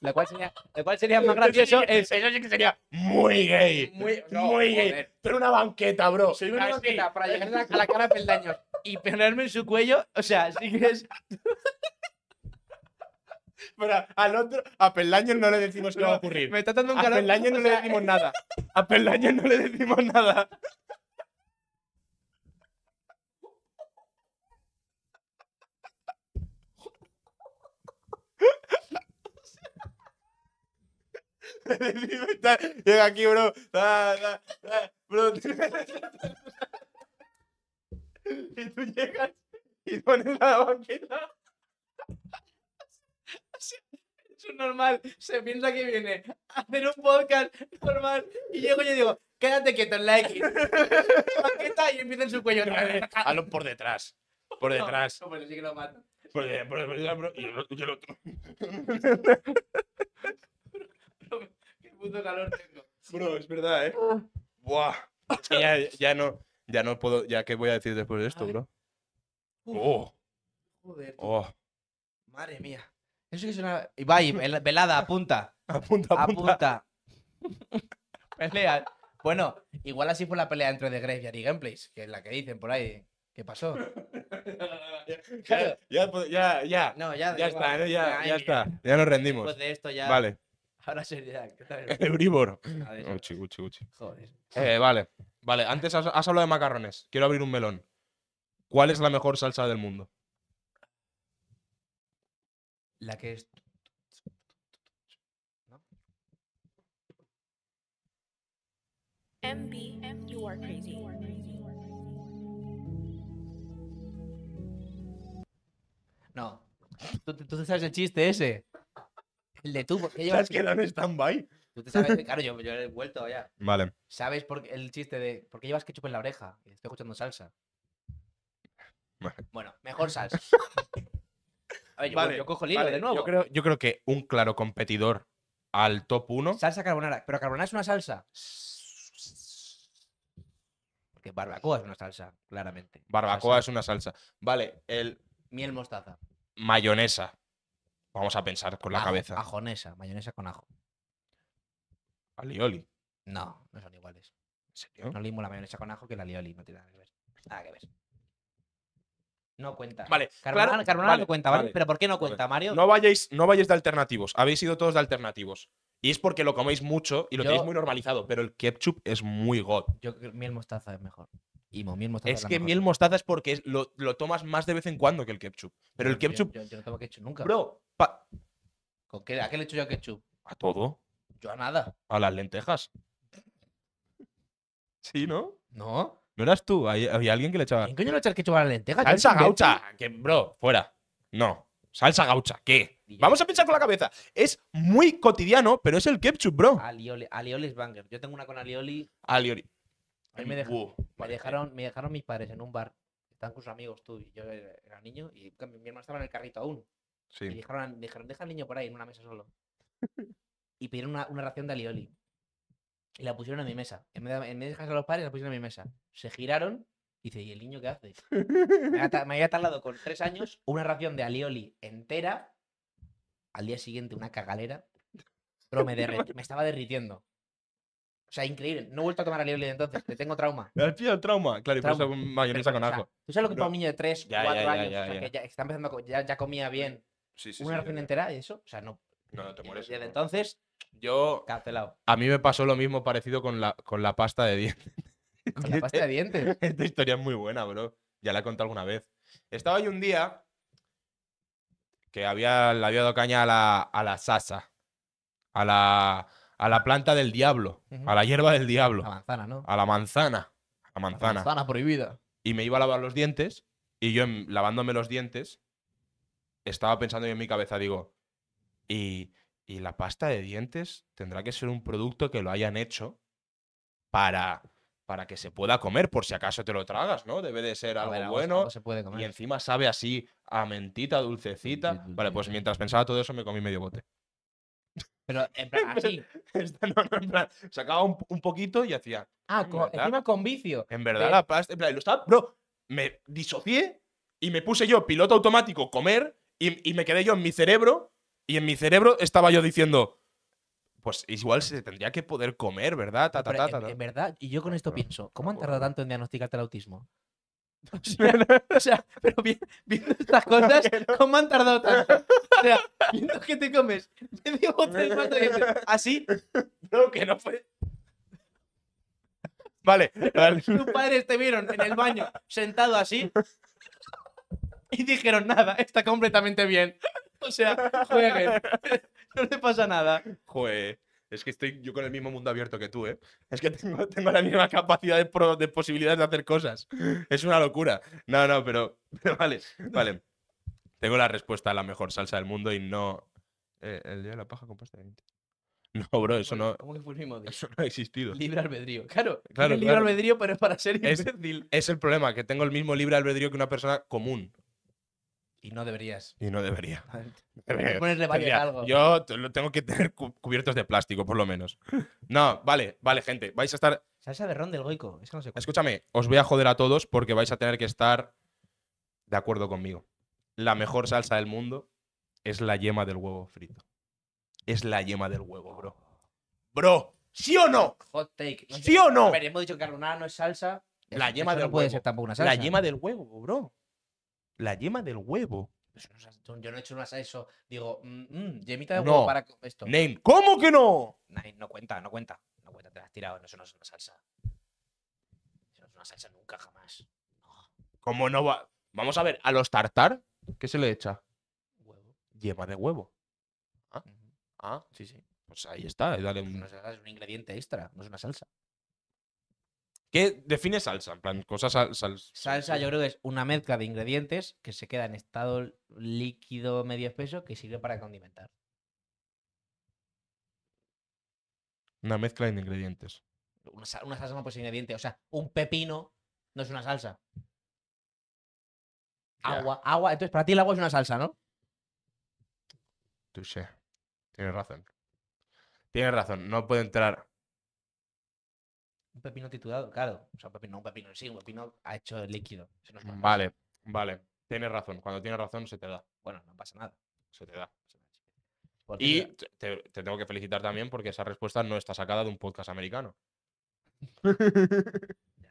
Lo cual sería, cual sería más gracioso. es, eso eh, sí que sería muy eh, gay. Muy, muy gay. Pero una banqueta, bro. una banqueta para llegar a la, cara de peldaños y ponerme en su cuello. O sea, si que Pero al otro, a Peldaños no le decimos qué va a ocurrir. A Peldaños no le decimos eh. nada. A Peldaños no le decimos nada. Llega aquí, bro. bro. Y tú llegas y pones la banqueta. Es normal. Se piensa que viene a hacer un podcast normal. Y llego y digo, quédate quieto en la X. y empieza en su cuello. Halo por detrás. Por detrás. No, que lo mato. Por detrás, el otro puto calor tengo. Bro, es verdad, ¿eh? Ah. Buah. Ya, no, ya no puedo, ya qué voy a decir después de esto, bro. Oh. Joder. Tío. Oh. Madre mía. Eso que es una. Ibai, velada, apunta. Apunta, apunta. Apunta. pelea. Bueno, igual así fue la pelea entre The Graveyard y Gameplays, que es la que dicen por ahí. ¿Qué pasó? Ya, ya, ya, No, ya, Ya está, ¿eh? ya, está. Ya nos rendimos. Después de esto ya. Vale. Ahora seriedad. Euribor. Uchi, uchi, uchi. Eh, vale, vale. Antes has, hablado de macarrones. Quiero abrir un melón. ¿Cuál es la mejor salsa del mundo? La que es. MB, you are crazy. No. Entonces tú sabes el chiste ese? de tú. Porque yo... stand Tú te sabes, claro, yo, yo he vuelto ya. Vale. ¿Sabes por el chiste de por qué llevas que en la oreja? Estoy escuchando salsa. Bueno, mejor salsa. A ver, yo, cojo el de nuevo. Yo creo, yo creo que un claro competidor al top 1. Salsa carbonara. Pero carbonara es una salsa. Porque barbacoa es una salsa, claramente. Barbacoa es una salsa. Vale, el Miel mostaza. mayonesa. Vamos a pensar con la cabeza. Ajonesa, mayonesa con ajo. Alioli. No, no son iguales. ¿En serio? No limo la mayonesa con ajo que la alioli, no tiene nada que ver. Nada que ver. No cuenta. Vale, carbonara, claro, no cuenta, ¿vale? Pero ¿por qué no cuenta, Mario? No vayáis, no vayáis de alternativos. Habéis ido todos de alternativos. Y es porque lo coméis mucho y lo tenéis muy normalizado, pero el ketchup es muy god. Yo miel mostaza es mejor. Es, que miel mostaza es porque lo, lo, tomas más de vez en cuando que el ketchup. Pero el ketchup. Yo, no tomo ketchup nunca. Bro, pa... ¿a qué le echo yo ketchup? A todo. Yo a nada. A las lentejas. Sí, ¿no? No. ¿No eras tú? Había alguien que le echaba. ¿Quién coño le echas ketchup a las lentejas? Salsa gaucha. Que, bro, fuera. No. Salsa gaucha, ¿qué? Vamos a pensar con la cabeza. Es muy cotidiano, pero es el ketchup, bro. Alioli, es banger. Yo tengo una con alioli. Alioli me, dejaron, me dejaron mis padres en un bar. Estaban con sus amigos tú y yo era niño y mi hermano estaba en el carrito aún. Sí. Y dijeron, dijeron, deja al niño por ahí en una mesa solo. y pidieron una, ración de alioli. Y la pusieron a mi mesa. En vez, de, dejarse a los padres, la pusieron a mi mesa. Se giraron y dice, ¿y el niño qué hace? me, había, me con tres años una ración de alioli entera. Al día siguiente una cagalera. Pero me, me estaba derritiendo. O sea, increíble. No he vuelto a tomar de entonces. Te tengo trauma. ¿Me has pillado trauma? Claro, y por eso mayonesa con ajo. ¿Tú sabes lo que para un niño de 3, 4 años, que ya está empezando ya, ya comía bien sí, sí, una sí, entera Y eso? O sea, no. No, no te mueres. Y desde entonces, yo. A mí me pasó lo mismo parecido con la, con la pasta de dientes. ¿Con la este pasta de dientes? Esta historia es muy buena, bro. Ya la he contado alguna vez. Estaba ahí un día que había, le había dado caña a la, a la Sasa. A la a la planta del diablo, a la hierba del diablo. A la manzana, ¿no? A la manzana. A la manzana. manzana prohibida. Y me iba a lavar los dientes y yo lavándome los dientes estaba pensando en mi cabeza, digo, y, la pasta de dientes tendrá que ser un producto que lo hayan hecho para para que se pueda comer, por si acaso te lo tragas, ¿no? Debe de ser algo, bueno. se puede comer. Y encima sabe así a mentita, dulcecita. vale, pues mientras pensaba todo eso me comí medio bote. Pero en plan, así. en plan, sacaba un, poquito y hacía. Ah, encima con vicio. En verdad, la pasta. En plan, lo estaba. Bro, me disocié y me puse yo piloto automático comer y, me quedé yo en mi cerebro. Y en mi cerebro estaba yo diciendo. Pues igual se tendría que poder comer, ¿verdad? en, verdad, y yo con esto pienso, ¿cómo han tardado tanto en diagnosticarte el autismo? O sea, pero viendo estas cosas, ¿cómo han tardado tanto? O sea, viendo que te comes medio bote y ¿así? No, que no fue. Vale, vale. Tus padres te vieron en el baño sentado así y dijeron, nada, está completamente bien. O sea, jueguen. No le pasa nada. Jue. Es que estoy yo con el mismo mundo abierto que tú, ¿eh? Es que tengo, la misma capacidad de, posibilidades de hacer cosas. Es una locura. No, no, pero, vale, vale. Tengo la respuesta a la mejor salsa del mundo y no. Eh, el día de la paja con de No, bro, eso no. ¿cómo el mismo día? Eso no ha existido. Libre albedrío. Claro, claro, libre albedrío, pero es para ser es, el problema, que tengo el mismo libre albedrío que una persona común. Y no deberías. Y no debería. Eh, ponerle algo. Yo lo tengo que tener cubiertos de plástico, por lo menos. No, vale, vale, gente. Vais a estar. Salsa de ron del goico. Escúchame, os voy a joder a todos porque vais a tener que estar de acuerdo conmigo. La mejor salsa del mundo es la yema del huevo frito. Es la yema del huevo, bro. Bro, ¿sí o no? Hot take. ¿Sí o no? hemos dicho que carbonara no es salsa. La yema no puede ser tampoco una salsa. La yema del huevo, bro la yema del huevo. Pues, yo no he hecho una a eso. Digo, mmm, yemita de huevo para esto. Name, ¿cómo que no? Name, no cuenta, no cuenta. No cuenta, te la has tirado. No, eso no es una salsa. Eso no es una salsa nunca, jamás. ¿Cómo no va? Vamos a ver, a los tartar, ¿qué se le echa? Huevo. Yema de huevo. Ah, ah sí, sí. Pues ahí está. Pues es un ingrediente extra, no es una salsa. ¿Qué define salsa? En plan, cosas Salsa yo creo que es una mezcla de ingredientes que se queda en estado líquido medio espeso que sirve para condimentar. Una mezcla de ingredientes. Una, salsa no puede ser ingrediente. O sea, un pepino no es una salsa. Agua, agua. Entonces, para ti el agua es una salsa, ¿no? Tú sé. Tienes razón. Tienes razón. No puede entrar. Un pepino titulado, claro. O sea, un pepino, un pepino sí, un pepino ha hecho líquido. vale, vale. Tienes razón. Cuando tienes razón se te da. Bueno, no pasa nada. Se te da. y te, tengo que felicitar también porque esa respuesta no está sacada de un podcast americano.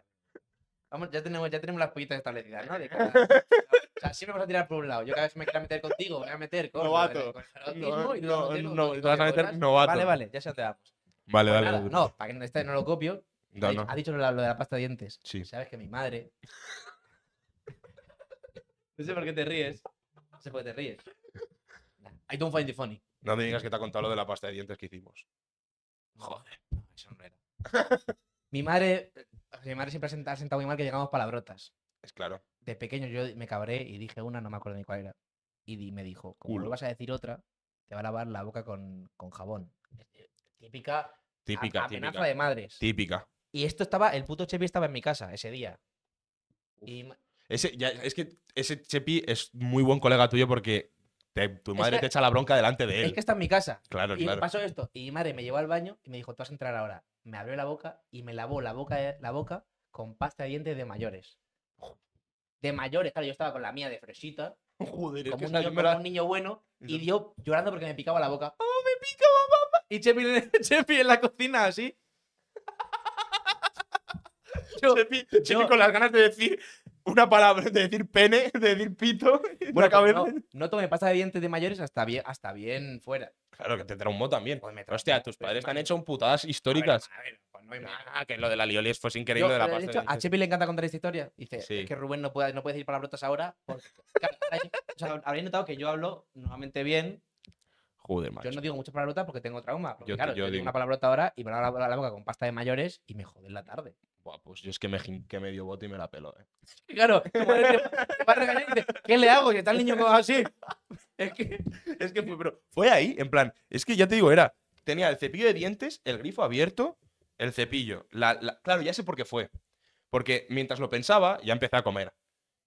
Vamos, ya tenemos, ya tenemos las pollitas establecidas, ¿no? O sea, siempre vas a tirar por un lado. Yo cada vez me quiero meter contigo, me voy a meter con. el No, no, no, vas a meter novato. Vale, vale, ya se te damos. Vale, pues vale, No, para que esté, no lo copio, ha, dicho lo, de la pasta de dientes. Sí. Pues sabes que mi madre. no sé por qué te ríes. No sé por qué te ríes. I don't find funny. No me digas que te ha contado lo de la pasta de dientes que hicimos. Joder, eso no era. mi madre. Mi madre siempre ha sentado muy mal que llegamos palabrotas. Es claro. De pequeño yo me cabré y dije una, no me acuerdo ni cuál era. Y me dijo, como no vas a decir otra, te va a lavar la boca con, jabón. Eh, eh, típica, típica, amenaza de madres. Típica. Y esto estaba, el puto Chepi estaba en mi casa ese día. Y... Ese, es que ese Chepi es muy buen colega tuyo porque tu madre te echa la bronca delante de él. Es que está en mi casa. Claro, y claro. Y pasó esto. Y mi madre me llevó al baño y me dijo, tú vas a entrar ahora. Me abrió la boca y me lavó la boca, eh, la boca con pasta de dientes de mayores. De mayores, claro, yo estaba con la mía de fresita. Joder, como, es un, niño, bueno. Y dio llorando porque me picaba la boca. ¡Oh, me picaba, mamá! Y Chepi en la cocina así. Chepi, con las ganas de decir una palabra, de decir pene, de decir pito. Bueno, cabeza. No, no tome pasta de dientes de mayores hasta bien, hasta bien fuera. Claro, que te traumó también. Pues Hostia, tus padres te han hecho putadas pues históricas. A no Que lo de la liolies fue sin de la pasta. Hecho, a Chepi le encanta contar esta historia. Dice que Rubén no puede, no puede decir palabrotas ahora. habréis notado que yo hablo normalmente bien, Joder, yo no digo muchas palabrotas porque tengo trauma. Porque, yo, claro, digo una palabrota ahora y me la la boca con pasta de mayores y me joden la tarde pues yo es que me, dio bote y me la pelo ¿eh? Claro, ¿qué le hago? Que está el niño así. Es que, es que fue, pero fue ahí, en plan, es que ya te digo, era, tenía el cepillo de dientes, el grifo abierto, el cepillo. claro, ya sé por qué fue. Porque mientras lo pensaba, ya empecé a comer.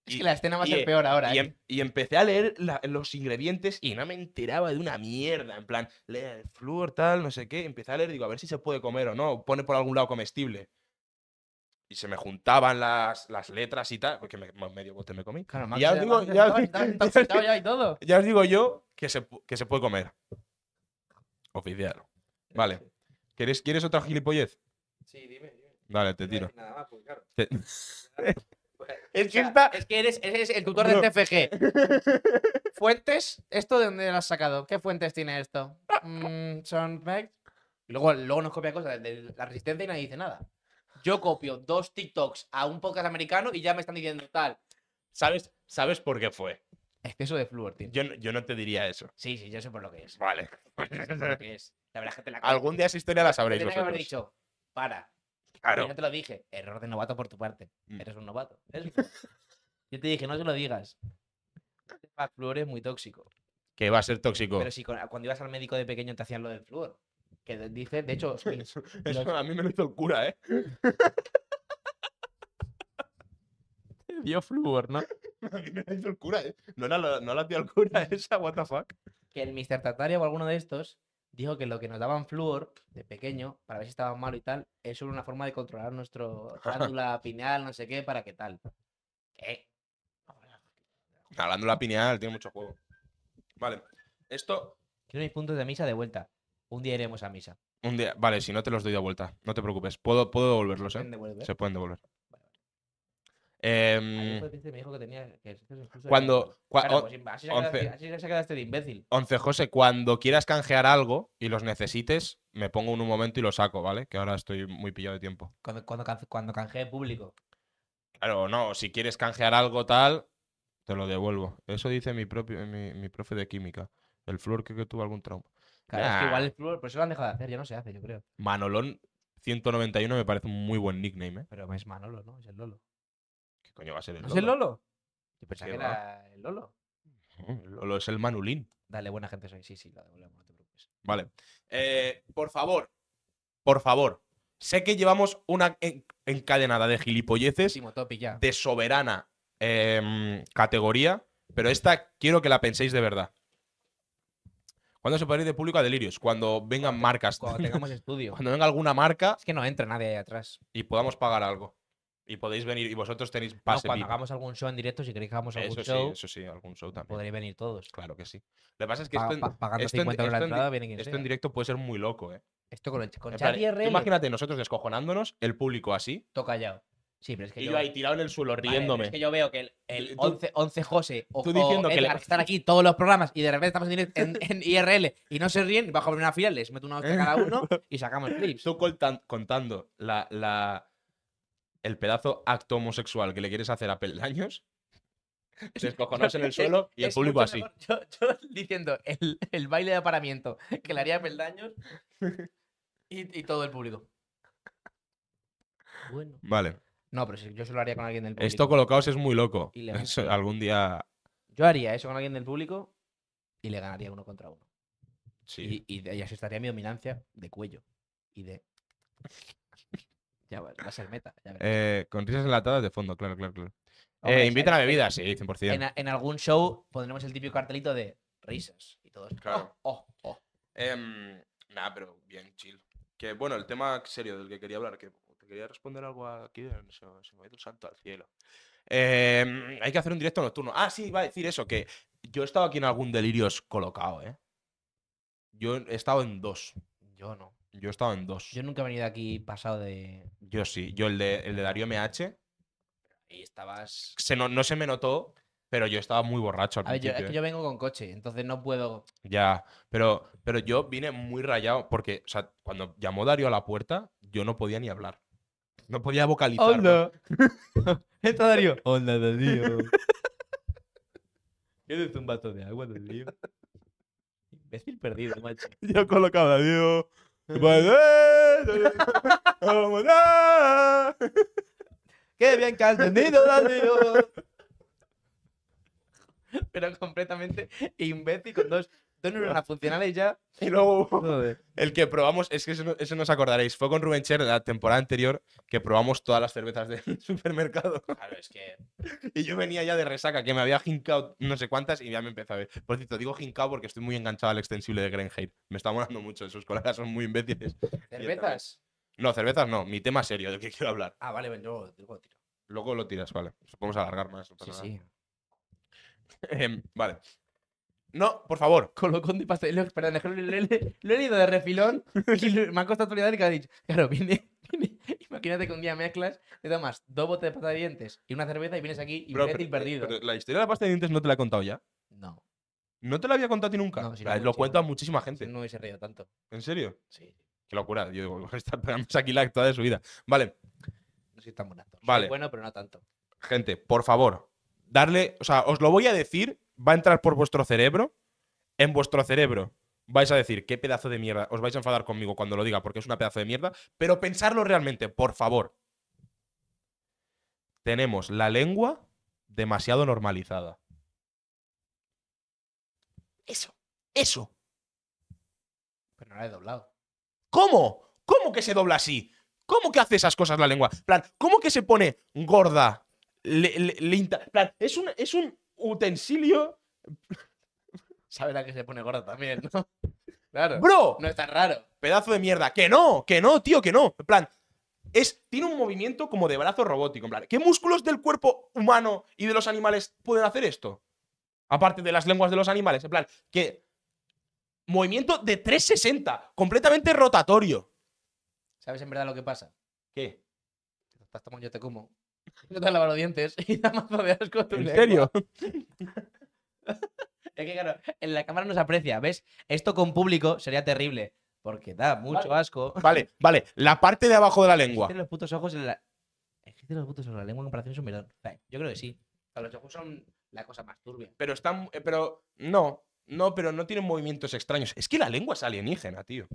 Es que la escena va a ser peor ahora. Y, ¿eh? em, empecé a leer los ingredientes y no me enteraba de una mierda. En plan, lea el flúor, tal, no sé qué. Empecé a leer, digo, a ver si se puede comer o no. Pone por algún lado comestible y se me juntaban las, las letras y tal, porque medio bote me comí. ya, os digo, ya, ya os digo yo que se, que se puede comer. Oficial. Vale. ¿Quieres, ¿Quieres otra gilipollez? Sí, dime. Vale, te tiro. Nada más, pues, claro. es, que eres, el tutor del TFG. ¿Fuentes? ¿Esto de dónde lo has sacado? ¿Qué fuentes tiene esto? Mm, son son... Y luego, luego nos copia cosas de la resistencia y nadie dice nada yo copio dos TikToks a un podcast americano y ya me están diciendo tal. ¿Sabes, ¿Sabes por qué fue? Exceso de flúor, tío. Yo, no- te diría eso. Sí, sí, yo sé por lo que es. Vale. que es. La verdad que te la Algún día esa historia la sabréis Yo que haber dicho, para. Claro. no te lo dije, error de novato por tu parte. Mm. Eres un novato. Yo te dije, no te lo digas. El flúor es muy tóxico. Que va a ser tóxico. Pero si cuando ibas al médico de pequeño te hacían lo del flúor que dice, de hecho, eso, a mí me lo hizo el cura, ¿eh? dio flúor, ¿no? A mí me lo hizo el cura, ¿eh? No la, dio el cura esa, what the fuck. Que el Mr. Tartaria o alguno de estos dijo que lo que nos daban flúor de pequeño, para ver si estaba malo y tal, es solo una forma de controlar nuestro glándula pineal, no sé qué, para qué tal. ¿Qué? La glándula pineal tiene mucho juego. Vale. Esto. Quiero mis puntos de misa de vuelta. Un día iremos a misa. Un día, vale, si no te los doy de vuelta, no te preocupes. Puedo, puedo devolverlos, ¿eh? Se pueden devolver. cuando pues, así, se este de imbécil. Once, José, cuando quieras canjear algo y los necesites, me pongo en un momento y lo saco, ¿vale? Que ahora estoy muy pillado de tiempo. Cuando, cuando, público. Claro, no, si quieres canjear algo tal, te lo devuelvo. Eso dice mi, propio, mi, profe de química. El Flor que, que tuvo algún trauma. Claro, es que igual el flor, por eso lo han dejado de hacer, ya no se hace, yo creo. manolón 191 me parece un muy buen nickname, ¿eh? Pero es Manolo, ¿no? Es el Lolo. ¿Qué coño va a ser el Lolo? ¿Es el Lolo? Yo pensaba que era el Lolo. Mm, el Lolo es el Manulín. Dale, buena gente soy. Sí, sí, lo devolvemos, no te preocupes. Vale. Eh, por favor, por favor. Sé que llevamos una encadenada de gilipolleces de soberana em, categoría, pero esta quiero que la penséis de verdad. ¿Cuándo se puede ir de público a Delirios? Cuando vengan marcas. Cuando tengamos estudio. Cuando venga alguna marca. Es que no entra nadie ahí atrás. Y podamos pagar algo. Y podéis venir, y vosotros tenéis pase. cuando hagamos algún show en directo, si queréis que hagamos algún eso show. Sí, eso sí, algún show también. Podréis venir todos. Claro que sí. Lo que pasa es que esto, en, directo puede ser muy loco, ¿eh? Esto con, el, con Imagínate nosotros descojonándonos, el público así. Toca callado. Sí, pero es que yo, ahí tirado en el suelo riéndome. es que yo veo que el, 11, 11 José o, tú diciendo que están aquí todos los programas y de repente estamos en, IRL y no se ríen, bajo una fila, les meto una hostia cada uno y sacamos clips. Tú contando la, el pedazo acto homosexual que le quieres hacer a peldaños, escojonas en el suelo y el público así. Yo, diciendo el, baile de aparamiento que le haría a peldaños y, y todo el público. Bueno. Vale. No, pero si yo solo haría con alguien del público. Esto colocados es muy loco. algún día. Yo haría eso con alguien del público y le ganaría uno contra uno. Sí. Y, y, así estaría mi dominancia de cuello y de. ya va, a ser meta. Eh, con risas enlatadas de fondo, claro, claro, claro. eh, invitan a bebidas, sí, 100%. En, algún show pondremos el típico cartelito de risas y todo Claro. Oh, oh, oh. Em, Nada, pero bien, chill. Que bueno, el tema serio del que quería hablar, que quería responder algo aquí, se, se me ha ido santo al cielo. Em, hay que hacer un directo nocturno. Ah, sí, iba a decir eso, que yo he estado aquí en algún delirios colocado, ¿eh? Yo he estado en dos. Yo no. Yo he estado en dos. Yo nunca he venido aquí pasado de. Yo sí, yo el de, el de Darío MH. Ahí estabas. no, se me notó, pero yo estaba muy borracho al yo, es que ¿eh? yo vengo con coche, entonces no puedo. Ya, pero, pero yo vine muy rayado porque, o sea, cuando llamó Darío a la puerta, yo no podía ni hablar. No podía vocalizar. Hola. ¿no? Darío. Hola, Darío. este un vato de agua, Darío. Imbécil perdido, macho. Yo colocaba Darío. Eh, eh, eh, ¡Qué bien que has venido, Darío! Pero completamente imbécil con dos Dos neuronas funcionales ya. Y luego el que probamos, es que eso, no, os acordaréis, fue con Rubén Cher de la temporada anterior que probamos todas las cervezas del supermercado. Claro, es que. Y yo venía ya de resaca, que me había hincado no sé cuántas y ya me empezó a ver. Por cierto, digo hincado porque estoy muy enganchado al extensible de Grenheim. Me está molando mucho, sus colegas son muy imbéciles. ¿Cervezas? No, cervezas no, mi tema serio de que quiero hablar. Ah, vale, luego, lo tiro. Luego lo tiras, vale. Podemos alargar más. sí, em, vale. No, por favor. Colocón de Perdón, lo, he leído de refilón y me ha costado Y que ha dicho. Claro, viene, viene, Imagínate que un día mezclas, te tomas dos botes de pasta de dientes y una cerveza y vienes aquí y vienes eh, perdido. la historia de la pasta de dientes no te la he contado ya. No. ¿No te la había contado a nunca? No, lo cuento a muchísima gente. no hubiese reído tanto. ¿En serio? Sí. Qué locura. Yo digo, está pegando aquí la toda de su vida. Vale. No soy tan bonito. Vale. bueno, pero no tanto. Gente, por favor, darle. O sea, os lo voy a decir va a entrar por vuestro cerebro, en vuestro cerebro vais a decir, qué pedazo de mierda, os vais a enfadar conmigo cuando lo diga porque es una pedazo de mierda, pero pensarlo realmente, por favor. Tenemos la lengua demasiado normalizada. Eso, eso. Pero no la he doblado. ¿Cómo? ¿Cómo que se dobla así? ¿Cómo que hace esas cosas la lengua? plan, ¿cómo que se pone gorda? es es un utensilio. Sabe la que se pone gorda también, ¿no? Claro. Bro. No es tan raro. Pedazo de mierda. Que no, que no, tío, que no. En plan, es, tiene un movimiento como de brazo robótico. En plan, ¿qué músculos del cuerpo humano y de los animales pueden hacer esto? Aparte de las lenguas de los animales. En plan, que. Movimiento de 360, completamente rotatorio. ¿Sabes en verdad lo que pasa? ¿Qué? yo te como. No te has los dientes y da mazo de asco tu ¿En serio? es que claro, en la cámara no se aprecia, ¿ves? Esto con público sería terrible. Porque da mucho asco. Vale, vale. La parte de abajo de la lengua. los putos ojos en la. los putos ojos en la lengua en comparación Yo creo que sí. los ojos son la cosa más turbia. Pero están. Eh, pero. No. No, pero no tienen movimientos extraños. Es que la lengua es alienígena, tío.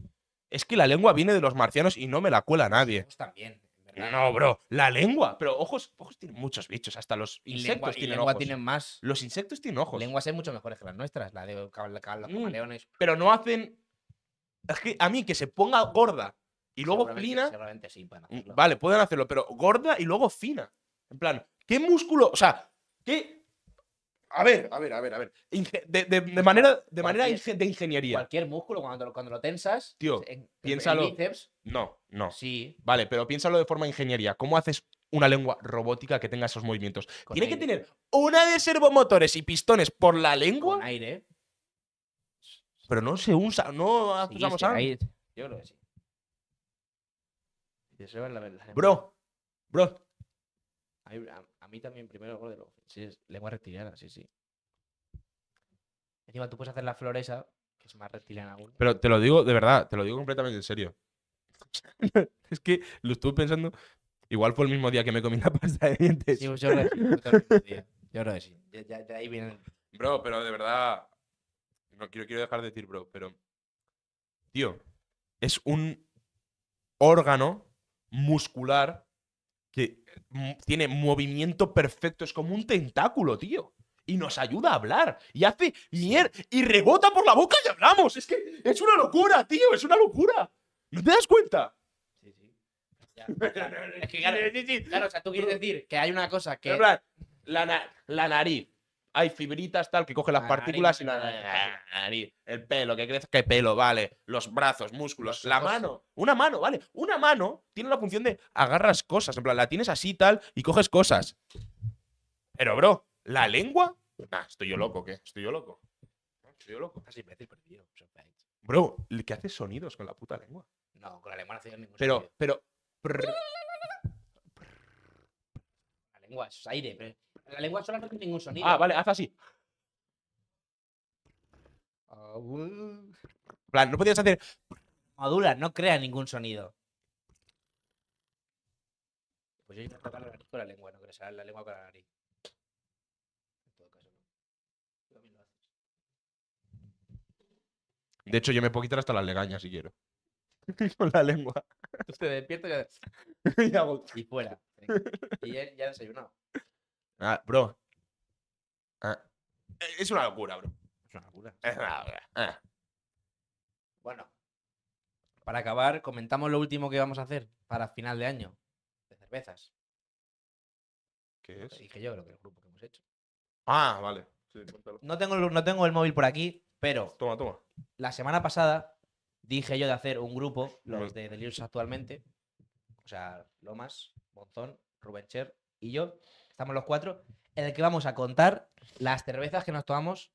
Es que la lengua viene de los marcianos y no me la cuela nadie. También. No, bro. La lengua. Pero ojos, ojos tienen muchos bichos. Hasta los insectos tienen ojos. tienen más. Los insectos tienen ojos. Lenguas hay mucho mejores que las nuestras. La de los mm, Pero no hacen. Es que a mí que se ponga gorda y luego fina. Mm, vale, pueden hacerlo, pero gorda y luego fina. En plan, ¿qué músculo? O sea, ¿qué a ver, a ver, a ver, a ver. de, manera, de, manera de ingeniería. Cualquier músculo, cuando, cuando lo tensas, tío, pues, piénsalo. En bíceps, no, no. Sí. Vale, pero piénsalo de forma ingeniería. ¿Cómo haces una lengua robótica que tenga esos movimientos? Tiene que tener una de servomotores y pistones por la lengua. Con aire. Pero no se usa, no usamos aire. Yo creo que sí. Bro, bro. Ah, mí también primero de lo Sí, es lengua reptiliana, sí, sí. Encima tú puedes hacer la floresa, que es más reptiliana aún. Pero te lo digo de verdad, te lo digo completamente en serio. es que lo estuve pensando. Igual fue el mismo día que me comí la pasta de dientes. Pues yo Yo Bro, pero de verdad. No quiero, quiero dejar de decir, bro, pero. Tío, es un órgano muscular que mm, tiene movimiento perfecto, es como un tentáculo, tío. Y nos ayuda a hablar. Y hace mierda. Y rebota por la boca y hablamos. Es que es una locura, tío. Es una locura. ¿No te das cuenta? Sí, sí. es que, claro, o sea, tú quieres decir que hay una cosa que. La, la nariz hay fibritas tal que coge las partículas y la el pelo, que crece, que pelo, vale, los brazos, músculos, la mano, una mano, vale, una mano tiene la función de agarras cosas, en plan, la tienes así tal y coges cosas. Pero, bro, la lengua, estoy yo loco, ¿qué? Estoy yo loco. Estoy yo loco. Casi me perdido. Bro, ¿qué haces sonidos con la puta lengua? No, con la lengua no hace ningún sonido. Pero, pero. La lengua, es aire, pero la lengua sola no tiene ningún sonido. Ah, vale, haz así. plan, no podías hacer. Madura, no crea ningún sonido. Pues yo iba a tocar la nariz con la lengua, no crees la lengua con la nariz. En todo caso, no. De hecho, yo me puedo quitar hasta las legañas si quiero. con la lengua. Tú te despiertas y, hago... y fuera. Y ya, ya he desayunado. Ah, bro. Ah. Eh, es una locura, bro. Es una locura. Ah. Bueno, para acabar, comentamos lo último que vamos a hacer para final de año de cervezas. ¿Qué es? Dije yo creo que el grupo que hemos hecho. Ah, vale. no, tengo, no tengo el móvil por aquí, pero. Toma, toma. La semana pasada dije yo de hacer un grupo, los de Delirious actualmente. O sea, Lomas, Monzón, Rubencher y yo estamos los cuatro, en el que vamos a contar las cervezas que nos tomamos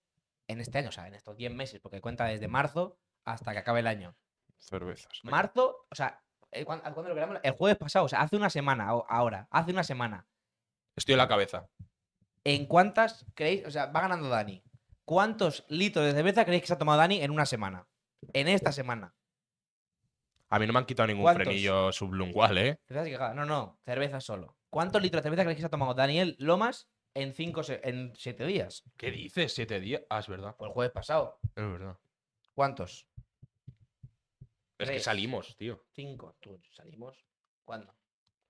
en este año, o sea, en estos 10 meses, porque cuenta desde marzo hasta que acabe el año. Cervezas. Marzo, o sea, eh, ¿cuándo lo El jueves pasado, o sea, hace una semana, ahora, hace una semana. Estoy en la cabeza. ¿En cuántas creéis, o sea, va ganando Dani? ¿Cuántos litros de cerveza creéis que se ha tomado Dani en una semana? En esta semana. A mí no me han quitado ningún frenillo sublungual, ¿eh? No, no, cerveza solo. ¿Cuántos litros de cerveza crees que se ha tomado Daniel Lomas en cinco en siete días? ¿Qué dices? ¿Siete días? Ah, es verdad. Pues el jueves pasado. Es verdad. ¿Cuántos? Es que salimos, tío. Cinco. salimos? ¿Cuándo?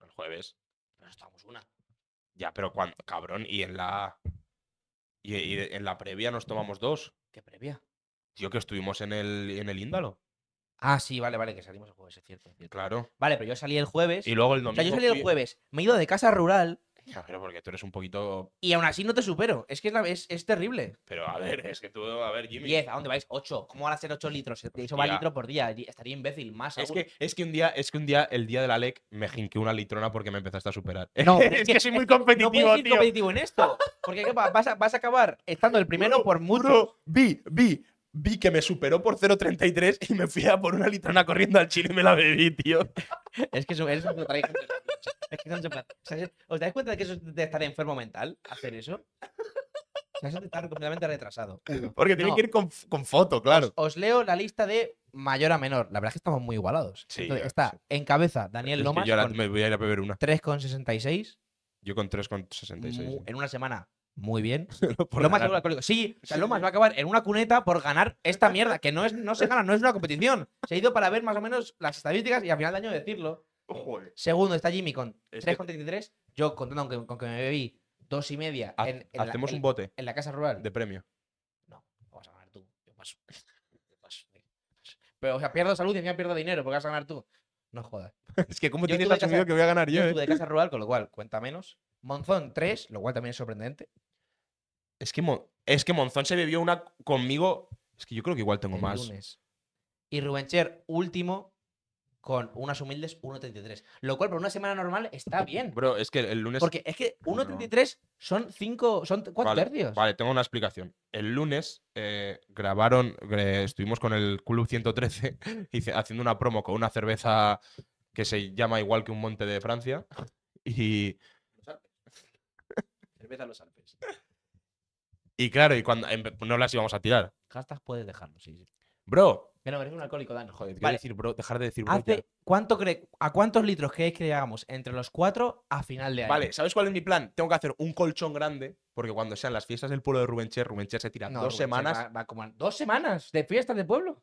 El jueves. Pero estamos una. Ya, pero cuando, cabrón, y en la. Y, en la previa nos tomamos dos. ¿Qué previa? Tío, que estuvimos en el, en el Índalo. Ah, sí, vale, vale, que salimos el jueves, es cierto. Claro. Vale, pero yo salí el jueves. Y luego el domingo. O sea, yo salí el jueves, me he ido de casa rural. Ya, pero porque tú eres un poquito. Y aún así no te supero. Es que es, terrible. Pero a ver, es que tú, a ver, Jimmy. 10, ¿a dónde vais? 8. ¿Cómo van a ser 8 pues litros? Eso pues más litro por día. Estaría imbécil, más. Es que, es que un día, es que un día, el día de la LEC, me jinqué una litrona porque me empezaste a superar. No, es, que, soy muy competitivo. No competitivo en esto. Porque vas a, vas a acabar estando el primero por mucho vi que me superó por 0.33 y me fui a por una litrona corriendo al chile y me la bebí, tío. es que eso, un Es que ¿Os dais cuenta de que eso es de estar enfermo mental, hacer eso? O de estar completamente retrasado. Porque tiene que ir con, foto, claro. Os, leo la lista de mayor a menor. La verdad es que estamos muy igualados. está en cabeza Daniel Lomas. yo con me voy a ir a beber una. 3,66. Yo con 3,66. En una semana muy bien. Lomas Sí, o Lomas va a acabar en una cuneta por ganar esta mierda, que no, es, no se gana, no es una competición. Se ha ido para ver más o menos las estadísticas y al final de año decirlo. Joder. Eh. Segundo está Jimmy con 3,33. Yo contando con, con que, me bebí dos y media. en, hacemos la, un bote. En la casa rural. De premio. No, lo vas a ganar tú. Yo paso. Pero, pierdo salud y encima pierdo dinero porque vas a ganar tú. No jodas. es que, ¿cómo tienes la casa, que voy a ganar yo? Eh. de casa rural, con lo cual cuenta menos. Monzón 3, lo cual también es sorprendente. Es que, Monzón se bebió una conmigo. Es que yo creo que igual tengo más. Y Rubencher, último, con unas humildes 1.33. Lo cual, por una semana normal, está bien. Bro, es que el lunes. Porque es que 1.33 son cinco Son cuatro vale, Vale, tengo una explicación. El lunes eh, grabaron. Eh, estuvimos con el Club 113 haciendo una promo con una cerveza que se llama igual que un monte de Francia. Y. Cerveza los Alpes. Y claro, y cuando no las íbamos a tirar. Hashtag puedes dejarlo, sí, sí. Bro. Pero eres un alcohólico, Dan. Joder, vale. decir, bro, dejar de decir bro. Hace, ¿cuánto ¿A cuántos litros creéis que hagamos? entre los cuatro a final de año? Vale, ¿sabes cuál es mi plan? Tengo que hacer un colchón grande, porque cuando sean las fiestas del pueblo de Rubencher, Rubencher se tira dos semanas. Va, como ¿Dos semanas de fiestas de pueblo?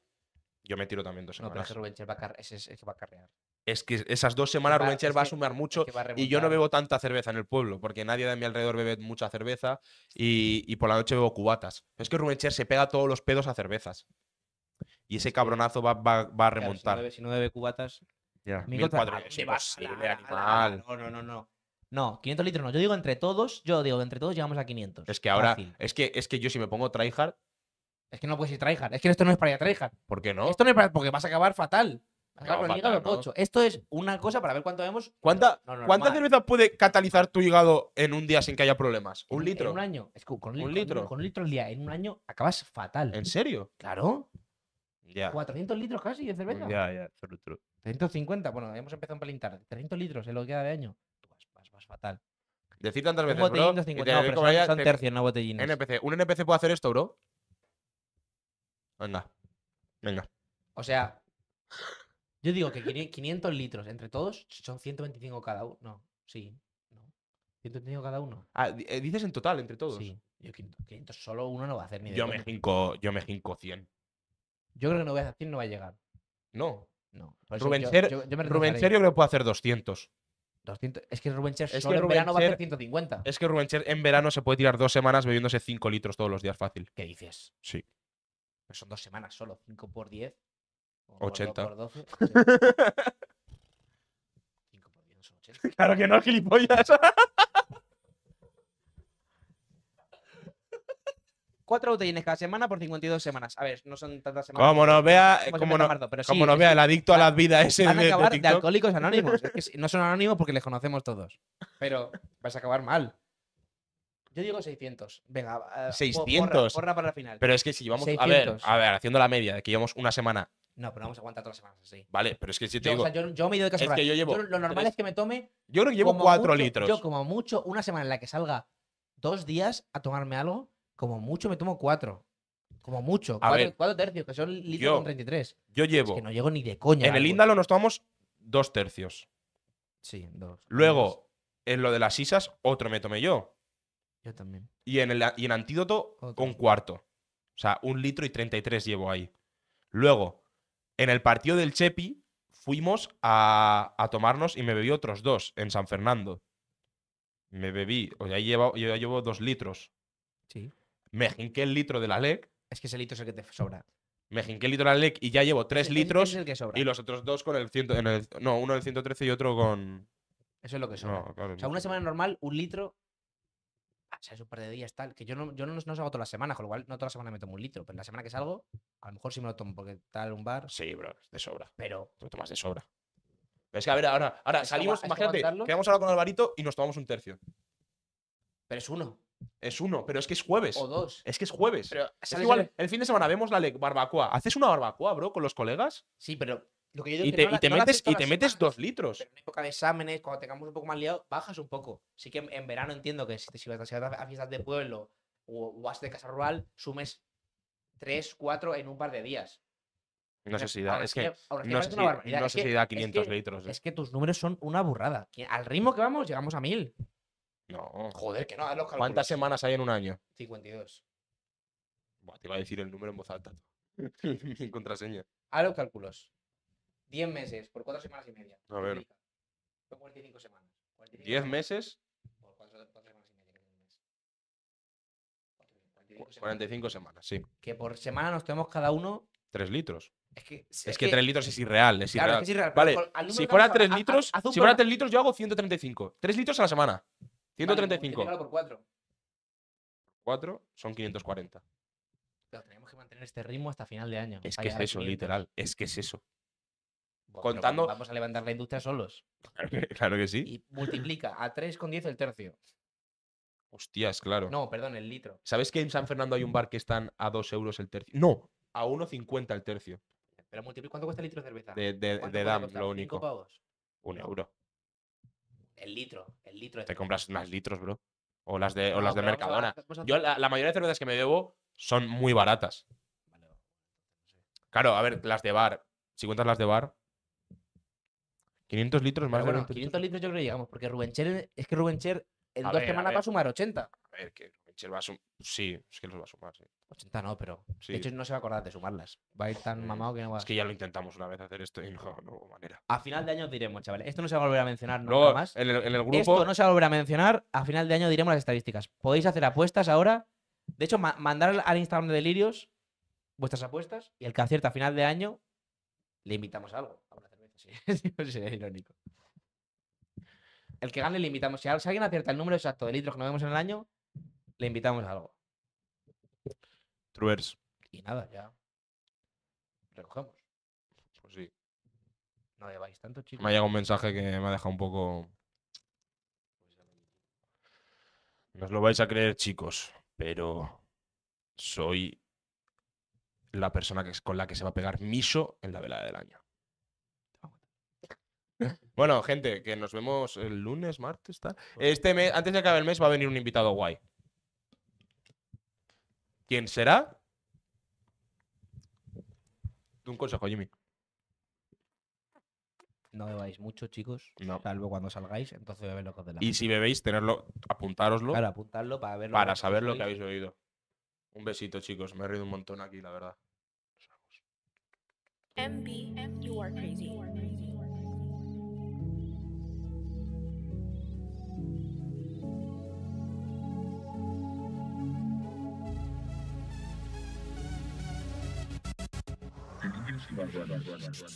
Yo me tiro también dos semanas. No, pero ese Rubencher va a, car ese, va a carrear es que esas dos semanas Rubencher va a sumar mucho y yo no bebo tanta cerveza en el pueblo, porque nadie de mi alrededor bebe mucha cerveza y, por la noche bebo cubatas. es que Rubencher se pega todos los pedos a cervezas. Y ese cabronazo va, a remontar. si, no bebe, no cubatas... No, no, no, no. No, 500 litros no. Yo digo entre todos, yo digo entre todos llegamos a 500. Es que ahora, es que, es que yo si me pongo tryhard... Es que no puedes ir tryhard. Es que esto no es para ir a tryhard. ¿Por qué no? Esto no es para... Porque vas a acabar fatal. Esto es una cosa para ver cuánto vemos. ¿Cuánta, cerveza ¿Cuántas puede catalizar tu hígado en un día sin que haya problemas? ¿Un litro? En un año. con, ¿Un litro? Con, un litro al día, en un año acabas fatal. ¿En serio? Claro. Ya. 400 litros casi de cerveza. Ya, ya, 350, bueno, hemos empezado a pelín 300 litros en lo que queda de año. vas, fatal. Decir tantas veces, un no, NPC. ¿Un NPC puede hacer esto, bro? Venga. Venga. O sea, yo digo que 500 litros entre todos son 125 cada uno. No, sí. No. 125 cada uno. Ah, eh, dices en total, entre todos. Sí. Yo 500 solo uno no va a hacer ni de yo me, jinco, yo me jinco 100. Yo creo que no voy a 100 no va a llegar. No. No. Rubén yo, yo, creo que puede hacer 200. 200. Es que Rubén Cher es solo que en verano va a hacer 150. Es que Rubén Cher en verano se puede tirar dos semanas bebiéndose 5 litros todos los días fácil. ¿Qué dices? Sí. son dos semanas solo, 5 por 10. 80. 5 por 10 Claro que no, gilipollas. 4 botellines cada semana por 52 semanas. A ver, no son tantas semanas. Como nos vea, como, nos vea el adicto a la vida ese van a de, acabar de, alcohólicos anónimos. no son anónimos porque les conocemos todos. Pero vas a acabar mal. Yo digo 600. Venga, 600. Eh, para la final. Pero es que si llevamos. A ver, a ver, haciendo la media de que llevamos una semana no, pero vamos a aguantar todas las semanas así. Vale, pero es que si te yo, digo. O sea, yo, me he ido de casa. Es que yo llevo. lo normal es que me tome. Yo creo que llevo cuatro litros. Yo, como mucho, una semana en la que salga dos días a tomarme algo, como mucho me tomo cuatro. Como mucho. cuatro, ver, tercios, que son litros con 33. Yo llevo. Es que no llego ni de coña. En el índalo nos tomamos dos tercios. Sí, dos. Luego, en lo de las Isas, otro me tomé yo. Yo también. Y en, el, y en antídoto, un cuarto. O sea, un litro y 33 llevo ahí. Luego, en el partido del Chepi fuimos a, tomarnos y me bebí otros dos en San Fernando. Me bebí, o ya llevo, yo ya llevo dos litros. Sí. Me jinqué el litro de la LEC. Es que ese litro es el que te sobra. Me jinqué el litro de la LEC y ya llevo tres litros. que Y los otros dos con el, ciento, No, uno del 113 y otro con. Eso es lo que sobra. o sea, una semana normal, un litro o sea, un par de días tal, que yo no, yo no, salgo toda la semana, con lo cual no toda la semana me tomo un litro, pero la semana que salgo, a lo mejor sí me lo tomo porque tal un bar. Sí, bro, de sobra. Pero. Tú lo tomas de sobra. Pero es que, a ver, ahora, ahora salimos, imagínate, quedamos ahora con Alvarito y nos tomamos un tercio. Pero es uno. Es uno, pero es que es jueves. O dos. Es que es jueves. Pero, es igual, el fin de semana vemos la barbacoa. ¿Haces una barbacoa, bro, con los colegas? Sí, pero y, te, metes, y te metes dos litros. en época de exámenes, cuando tengamos un poco más liado, bajas un poco. Así que en, verano entiendo que si, te, vas a fiestas de pueblo o, vas de casa rural, sumes tres, cuatro en un par de días. No sé si da, que, no sé si, da 500 litros. ¿eh? Es que tus números son una burrada. Al ritmo que vamos, llegamos a mil. No. Joder, que no, los ¿Cuántas semanas hay en un año? 52. te iba a decir el número en voz alta. Mi contraseña. A los cálculos. 10 meses por 4 semanas y media. A ver. Son 45 semanas. ¿10 meses? Por 4, semanas y media. 45, semanas. sí. Que por semana nos tenemos cada uno 3 litros. Es que, es, que, 3 litros es irreal, es claro, irreal. Es irreal vale, si fuera 3 litros, a, si fuera 3 litros yo hago 135. 3 litros a la semana. 135. Pues por 4. 4 son 540. Pero tenemos que mantener este ritmo hasta final de año. Es que es eso, literal. Es que es eso contando. Vamos a levantar la industria solos. Claro que, sí. Y multiplica a 3,10 el tercio. Hostias, claro. No, perdón, el litro. ¿Sabes que en San Fernando hay un mm. bar que están a 2 euros el tercio? No, a 1,50 el tercio. Pero multiplica, ¿cuánto cuesta el litro de cerveza? De, DAM, lo único. Un euro. El litro, el litro. Te compras más litros, bro. O las de, o las de Mercadona. Yo, la, mayoría de cervezas que me bebo son muy baratas. Claro, a ver, las de bar. Si cuentas las de bar, 500 litros más. bueno, 500 litros yo creo que llegamos, porque Cher, es que Cher en dos semanas va a sumar 80. A ver, que Cher va a sumar. Sí, es que los va a sumar, sí. 80 no, pero. De hecho, no se va a acordar de sumarlas. Va a ir tan eh, mamado que no va a. Es que ya lo intentamos una vez hacer esto y no, hubo manera. A final de año diremos, chavales. Esto no se va a volver a mencionar nunca más. En el, en el grupo. Esto no se va a volver a mencionar. A final de año diremos las estadísticas. Podéis hacer apuestas ahora. De hecho, mandar al Instagram de Delirios vuestras apuestas y el que acierta a final de año le invitamos a algo. A Sí, pues sería irónico. El que gane le invitamos. Si alguien acierta el número exacto de litros que nos vemos en el año, le invitamos a algo. Truers. Y nada, ya. Recogemos. Pues sí. No lleváis tanto, chicos. Me ha llegado un mensaje que me ha dejado un poco. No os lo vais a creer, chicos, pero soy la persona con la que se va a pegar miso en la velada del año. Bueno, gente, que nos vemos el lunes, martes, tal. Este mes, antes de acabar el mes, va a venir un invitado guay. ¿Quién será? Un consejo, Jimmy. No bebáis mucho, chicos. No. Salvo cuando salgáis, entonces bebéis lo que Y si bebéis, tenerlo, apuntároslo Para apuntarlo para verlo. para saber lo que habéis oído. Un besito, chicos. Me he reído un montón aquí, la verdad. MB, you are crazy. Merci.